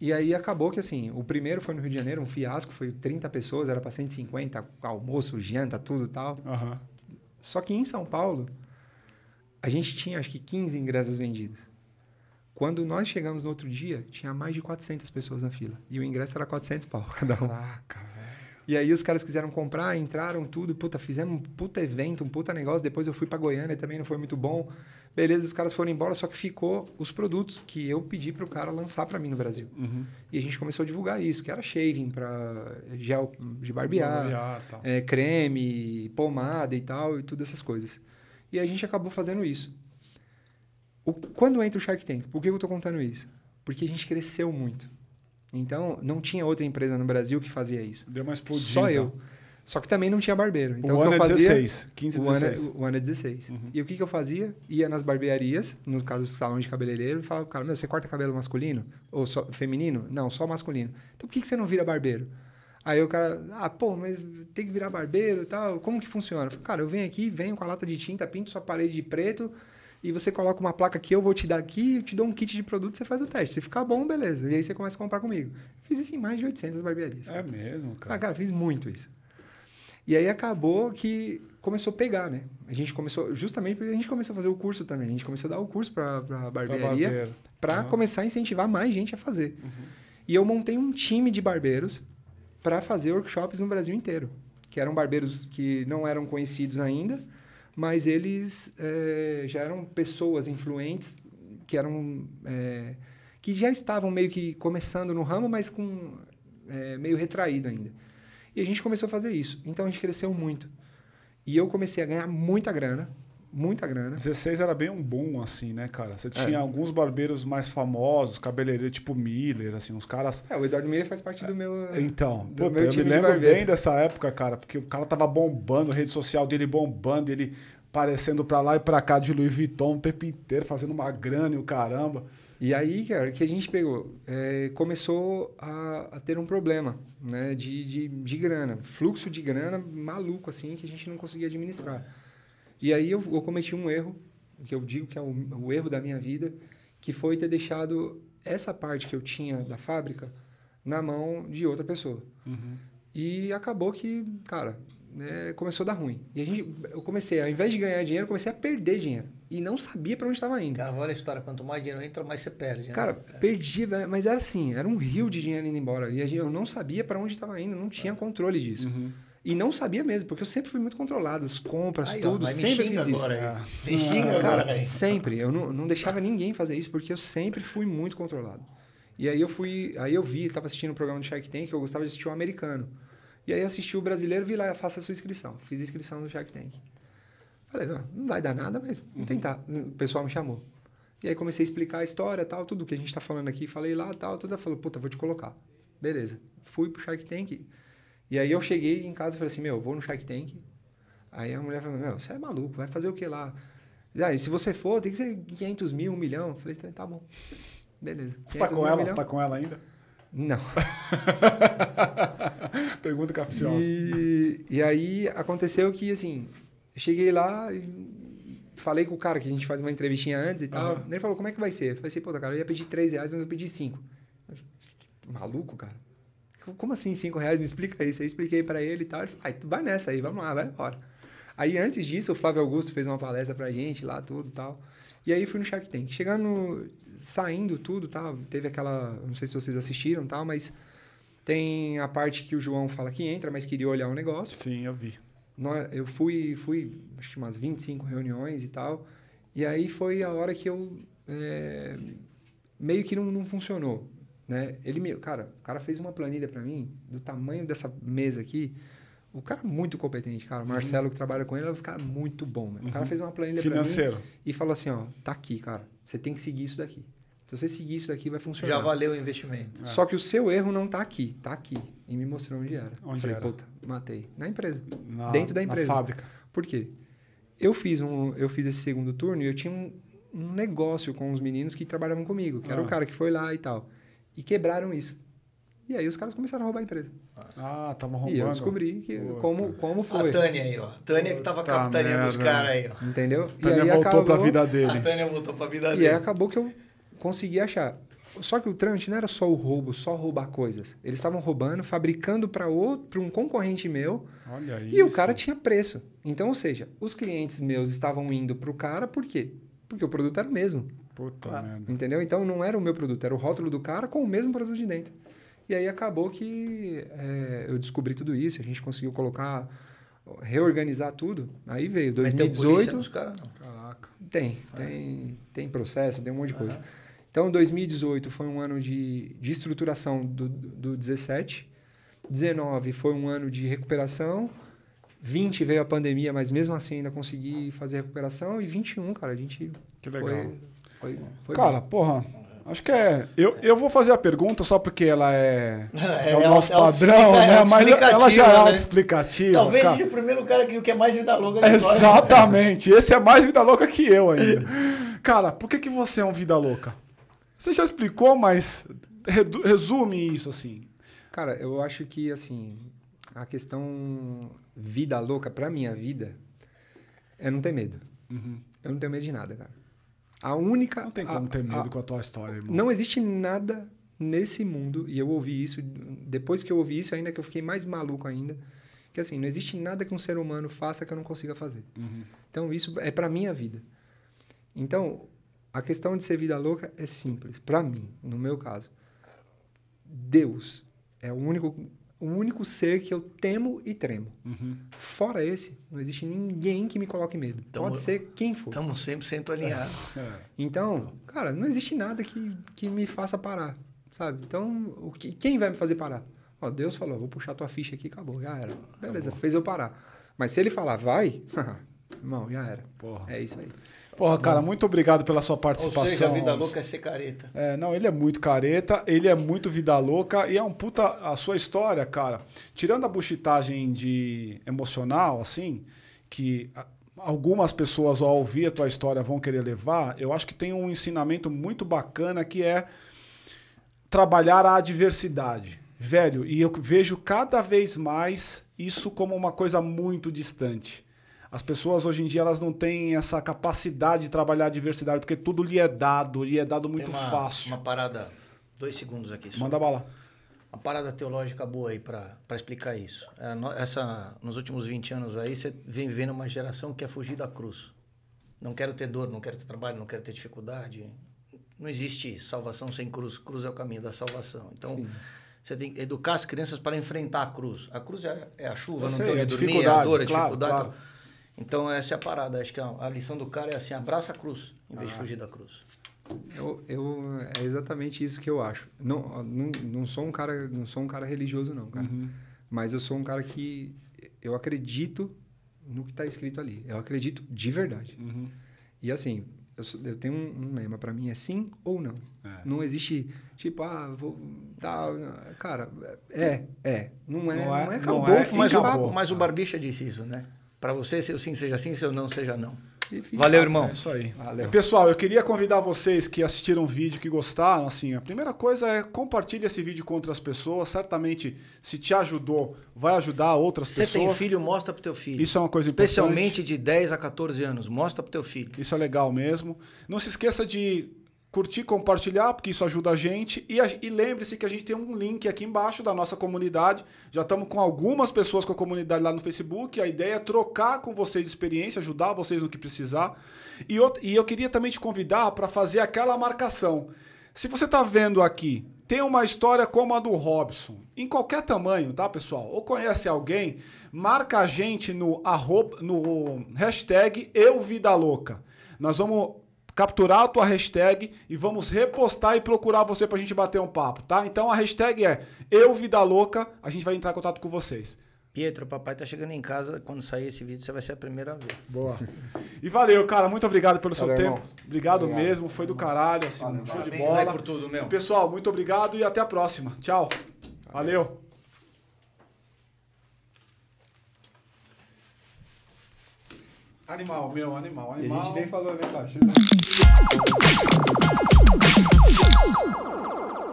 Speaker 3: E aí acabou que assim, o primeiro foi no Rio de Janeiro, um fiasco, foi 30 pessoas, era para 150, almoço, janta, tudo tal. Uhum. Só que em São Paulo, a gente tinha acho que 15 ingressos vendidos. Quando nós chegamos no outro dia, tinha mais de 400 pessoas na fila. E o ingresso era 400 pau [LAUGHS] cada um. Caraca, velho. E aí os caras quiseram comprar, entraram tudo, puta, fizemos um puta evento, um puta negócio. Depois eu fui para Goiânia, também não foi muito bom. Beleza, os caras foram embora, só que ficou os produtos que eu pedi para o cara lançar para mim no Brasil. Uhum. E a gente começou a divulgar isso, que era shaving para gel de barbear, barbear é, creme, pomada e tal, e todas essas coisas. E a gente acabou fazendo isso. O, quando entra o Shark Tank, por que eu estou contando isso? Porque a gente cresceu muito. Então, não tinha outra empresa no Brasil que fazia isso. Deu uma explodida. Só eu. Então. Só que também não tinha barbeiro. Então, o, ano que eu é fazia, é 16, 15, 16. O ano, o ano é 16. Uhum. E o que, que eu fazia? Ia nas barbearias, no caso salão de cabeleireiro, e falava o cara, meu, você corta cabelo masculino? Ou só feminino? Não, só masculino. Então, por que, que você não vira barbeiro? Aí o cara, ah, pô, mas tem que virar barbeiro e tal. Como que funciona? Eu cara, eu venho aqui, venho com a lata de tinta, pinto sua parede de preto e você coloca uma placa que eu vou te dar aqui, eu te dou um kit de produto, você faz o teste. Se ficar bom, beleza. E aí você começa a comprar comigo. Fiz isso em mais de 800 barbearias. Cara. É mesmo, cara? Ah, cara, fiz muito isso. E aí acabou que começou a pegar, né? A gente começou, justamente porque a gente começou a fazer o curso também. A gente começou a dar o curso para barbearia para começar a incentivar mais gente a fazer. Uhum. E eu montei um time de barbeiros para fazer workshops no Brasil inteiro, que eram barbeiros que não eram conhecidos ainda, mas eles é, já eram pessoas influentes que eram é, que já estavam meio que começando no ramo, mas com é, meio retraído ainda. E a gente começou a fazer isso. Então a gente cresceu muito. E eu comecei a ganhar muita grana muita grana. 16 era bem um boom, assim, né, cara? Você tinha é.
Speaker 1: alguns barbeiros mais famosos, cabeleireiro tipo Miller, assim, uns caras. É, o Eduardo Miller faz parte do meu. É, então, do puta, meu eu me lembro de bem dessa época, cara, porque o cara tava bombando, a rede social dele bombando, ele parecendo pra lá e pra cá de Louis Vuitton o tempo inteiro, fazendo uma grana e o caramba. E aí, cara, que a gente
Speaker 3: pegou, é, começou a, a, ter um problema né, de, de, de grana, fluxo de grana maluco, assim, que a gente não conseguia administrar. E aí eu, eu cometi um erro, que eu digo que é o, o erro da minha vida, que foi ter deixado essa parte que eu tinha da fábrica na mão de outra pessoa. Uhum. E acabou que, cara, é, começou a dar ruim. E a gente, eu comecei, ao invés de ganhar dinheiro, comecei a perder dinheiro.
Speaker 2: E não sabia para onde estava indo. Cara, olha a história, quanto mais dinheiro entra, mais você perde. Né? Cara,
Speaker 3: é. perdi, né, mas era assim, era um rio de dinheiro indo embora. E eu não sabia para onde estava indo, não tinha é. controle disso. Uhum. E não sabia mesmo, porque eu sempre fui muito controlado. As compras, aí, tudo, ó, sempre fiz isso. Agora, ah. Me xinga ah, cara, agora. Aí. Sempre. Eu não, não deixava ninguém fazer isso, porque eu sempre fui muito controlado. E aí eu fui, aí eu vi, estava assistindo um programa do Shark Tank, eu gostava de assistir o um americano. E aí assisti o brasileiro, vi lá, faça a sua inscrição. Fiz a inscrição no Shark Tank. Falei, não, não vai dar nada, mas vamos tentar. Tá- uhum. O pessoal me chamou. E aí comecei a explicar a história, tal, tudo que a gente está falando aqui, falei lá, tal, tudo. Ela falou, puta, vou te colocar. Beleza. Fui pro Shark Tank. E aí eu cheguei em casa e falei assim, meu, vou no Shark Tank. Aí a mulher falou, meu, você é maluco, vai fazer o que lá? Ah, e se você for, tem que ser 500 mil, 1 milhão. Eu falei, tá bom, beleza. Você tá com mil, ela? Um você tá com ela ainda? Não. [LAUGHS] Pergunta capciosa. E, e aí aconteceu que, assim, cheguei lá e falei com o cara que a gente faz uma entrevistinha antes e tal. Uhum. Ele falou, como é que vai ser? Eu falei assim, pô, cara, eu ia pedir 3 reais, mas eu pedi 5. Maluco, cara como assim cinco reais? Me explica isso. Aí expliquei para ele e tal. Ele falou, ah, tu vai nessa aí, vamos lá, vai embora. Aí antes disso, o Flávio Augusto fez uma palestra pra gente lá, tudo e tal. E aí fui no Shark Tank. Chegando, saindo tudo, tal tá, Teve aquela. Não sei se vocês assistiram tal, tá, mas tem a parte que o João fala que entra, mas queria olhar o um negócio. Sim, eu vi. Eu fui, fui acho que umas 25 reuniões e tal. E aí foi a hora que eu. É, meio que não, não funcionou. Né? Ele me, cara, o cara fez uma planilha para mim do tamanho dessa mesa aqui. O cara é muito competente, cara. O uhum. Marcelo uhum. que trabalha com ele é um cara muito bom, né? O cara uhum. fez uma planilha financeira e falou assim, ó, tá aqui, cara. Você tem que seguir isso daqui. Se você seguir isso daqui, vai funcionar. Já valeu o investimento. É. Só é. que o seu erro não está aqui, está aqui. E me mostrou onde era. Onde Falei, era? puta,
Speaker 2: matei. Na empresa. Na, dentro da empresa. Na fábrica.
Speaker 3: Por quê? Eu fiz, um, eu fiz esse segundo turno e eu tinha um, um negócio com os meninos que trabalhavam comigo, que ah. era o ah. cara que foi lá e tal. E quebraram isso. E aí os caras começaram a roubar a empresa. Ah, tava roubando. E eu descobri que, como, como foi. A Tânia aí, ó. A Tânia que tava capitaneando os caras aí, ó. Entendeu? A Tânia voltou acabou, pra vida dele. A Tânia
Speaker 2: voltou pra vida dele. E aí
Speaker 3: acabou que eu consegui achar. Só que o trâmite não era só o roubo, só roubar coisas. Eles estavam roubando, fabricando para outro, para um concorrente meu.
Speaker 1: Olha e isso. E o cara
Speaker 3: tinha preço. Então, ou seja, os clientes meus estavam indo pro cara por quê? Porque o produto era o mesmo. Puta ah, merda. Entendeu? Então não era o meu produto, era o rótulo do cara com o mesmo produto de dentro. E aí acabou que é, eu descobri tudo isso, a gente conseguiu colocar, reorganizar tudo. Aí veio 2018. Mas tem caras, não. Caraca. Tem, tem, tem processo, tem um monte de coisa. Então 2018 foi um ano de, de estruturação do, do 17. 19 foi um ano de recuperação. 20 veio a pandemia, mas mesmo assim ainda consegui fazer recuperação. E 21, cara, a gente. Que legal. Foi, foi, foi Cara, bom. porra. Acho que é. Eu, eu
Speaker 1: vou fazer a pergunta só porque ela é, é, [LAUGHS] é o é nosso é padrão, né? Mas ela já é né? autoexplicativa. Talvez cara. seja
Speaker 2: o primeiro cara que, que é mais vida louca da Exatamente.
Speaker 1: Esse é mais vida louca que eu ainda. [LAUGHS] cara, por que, que você é um vida louca? Você já explicou, mas
Speaker 3: resume isso assim. Cara, eu acho que assim, a questão vida louca pra minha vida é não ter medo. Uhum. Eu não tenho medo de nada, cara. A única. Não tem como a, ter medo a, com a tua história, irmão. Não existe nada nesse mundo, e eu ouvi isso, depois que eu ouvi isso, ainda que eu fiquei mais maluco ainda, que assim, não existe nada que um ser humano faça que eu não consiga fazer. Uhum. Então, isso é para minha vida. Então, a questão de ser vida louca é simples, para mim, no meu caso. Deus é o único o único ser que eu temo e tremo. Uhum. Fora esse, não existe ninguém que me coloque medo. Tamo, Pode ser quem for. Estamos sendo alinhados. É. É. Então, cara, não existe nada que, que me faça parar, sabe? Então, o que, quem vai me fazer parar? Ó, Deus falou, vou puxar tua ficha aqui, acabou, já era. Beleza, acabou. fez eu parar. Mas se ele falar, vai, [LAUGHS] irmão, já era. Porra. É isso aí. Porra, cara, muito obrigado pela sua participação. Ou seja, vida louca é ser careta. É, não, ele é muito careta,
Speaker 1: ele é muito vida louca e é um puta a sua história, cara. Tirando a buchitagem de emocional, assim, que algumas pessoas ao ouvir a tua história vão querer levar, eu acho que tem um ensinamento muito bacana que é trabalhar a adversidade. Velho, e eu vejo cada vez mais isso como uma coisa muito distante. As pessoas hoje em dia elas não têm essa capacidade de trabalhar a diversidade, porque tudo lhe é dado, lhe é dado muito uma, fácil. Uma
Speaker 2: parada, dois segundos aqui. Manda só. bala. Uma parada teológica boa aí para explicar isso. É, no, essa, nos últimos 20 anos aí, você vem vendo uma geração que é fugir da cruz. Não quero ter dor, não quero ter trabalho, não quero ter dificuldade. Não existe salvação sem cruz. Cruz é o caminho da salvação. Então. Sim. Você tem que educar as crianças para enfrentar a cruz. A cruz é, é a chuva, não tem onde é dormir, é a dor, é a claro, dificuldade. Claro. Então, então essa é a parada. Acho que a, a lição do cara é assim, abraça a cruz em vez ah. de fugir da cruz. Eu, eu, é exatamente isso que eu acho. Não, não, não sou um cara,
Speaker 3: não sou um cara religioso não, cara. Uhum. Mas eu sou um cara que eu acredito no que está escrito ali. Eu acredito de verdade. Uhum. E assim, eu, eu tenho um, um lema para mim é sim ou não. É. Não existe tipo
Speaker 2: ah vou tá cara é é não é não é, não é caboclo, não é, mas, acabou. mas o barbicha disse isso, né? Para você, seu sim seja sim, seu não seja não. Valeu, irmão. É isso aí. Valeu.
Speaker 1: Pessoal, eu queria convidar vocês que assistiram o vídeo, que gostaram, assim, a primeira coisa é compartilhe esse vídeo com outras pessoas. Certamente, se te ajudou, vai ajudar outras se pessoas. Você tem filho,
Speaker 2: mostra pro teu filho. Isso é uma coisa Especialmente importante. Especialmente de 10 a 14 anos, mostra pro teu filho.
Speaker 1: Isso é legal mesmo. Não se esqueça de curtir, compartilhar, porque isso ajuda a gente. E, e lembre-se que a gente tem um link aqui embaixo da nossa comunidade. Já estamos com algumas pessoas com a comunidade lá no Facebook. A ideia é trocar com vocês experiência, ajudar vocês no que precisar. E eu, e eu queria também te convidar para fazer aquela marcação. Se você está vendo aqui, tem uma história como a do Robson, em qualquer tamanho, tá, pessoal? Ou conhece alguém, marca a gente no, arroba, no hashtag EuVidaLouca. Nós vamos capturar a tua hashtag e vamos repostar e procurar você para a gente bater um papo, tá? Então a hashtag é Eu Vida Louca, a gente vai entrar em contato com vocês. Pietro,
Speaker 2: papai tá chegando em casa, quando sair esse vídeo você vai ser a primeira vez.
Speaker 1: Boa. E valeu, cara, muito obrigado pelo valeu, seu tempo. Obrigado, obrigado, mesmo, foi do caralho, assim, valeu, show de bola. Aí por tudo, meu.
Speaker 2: Pessoal, muito
Speaker 1: obrigado e até a próxima. Tchau. valeu. valeu. Animal, meu, animal, animal. E a gente nem falou, né, Caixa?
Speaker 2: [LAUGHS]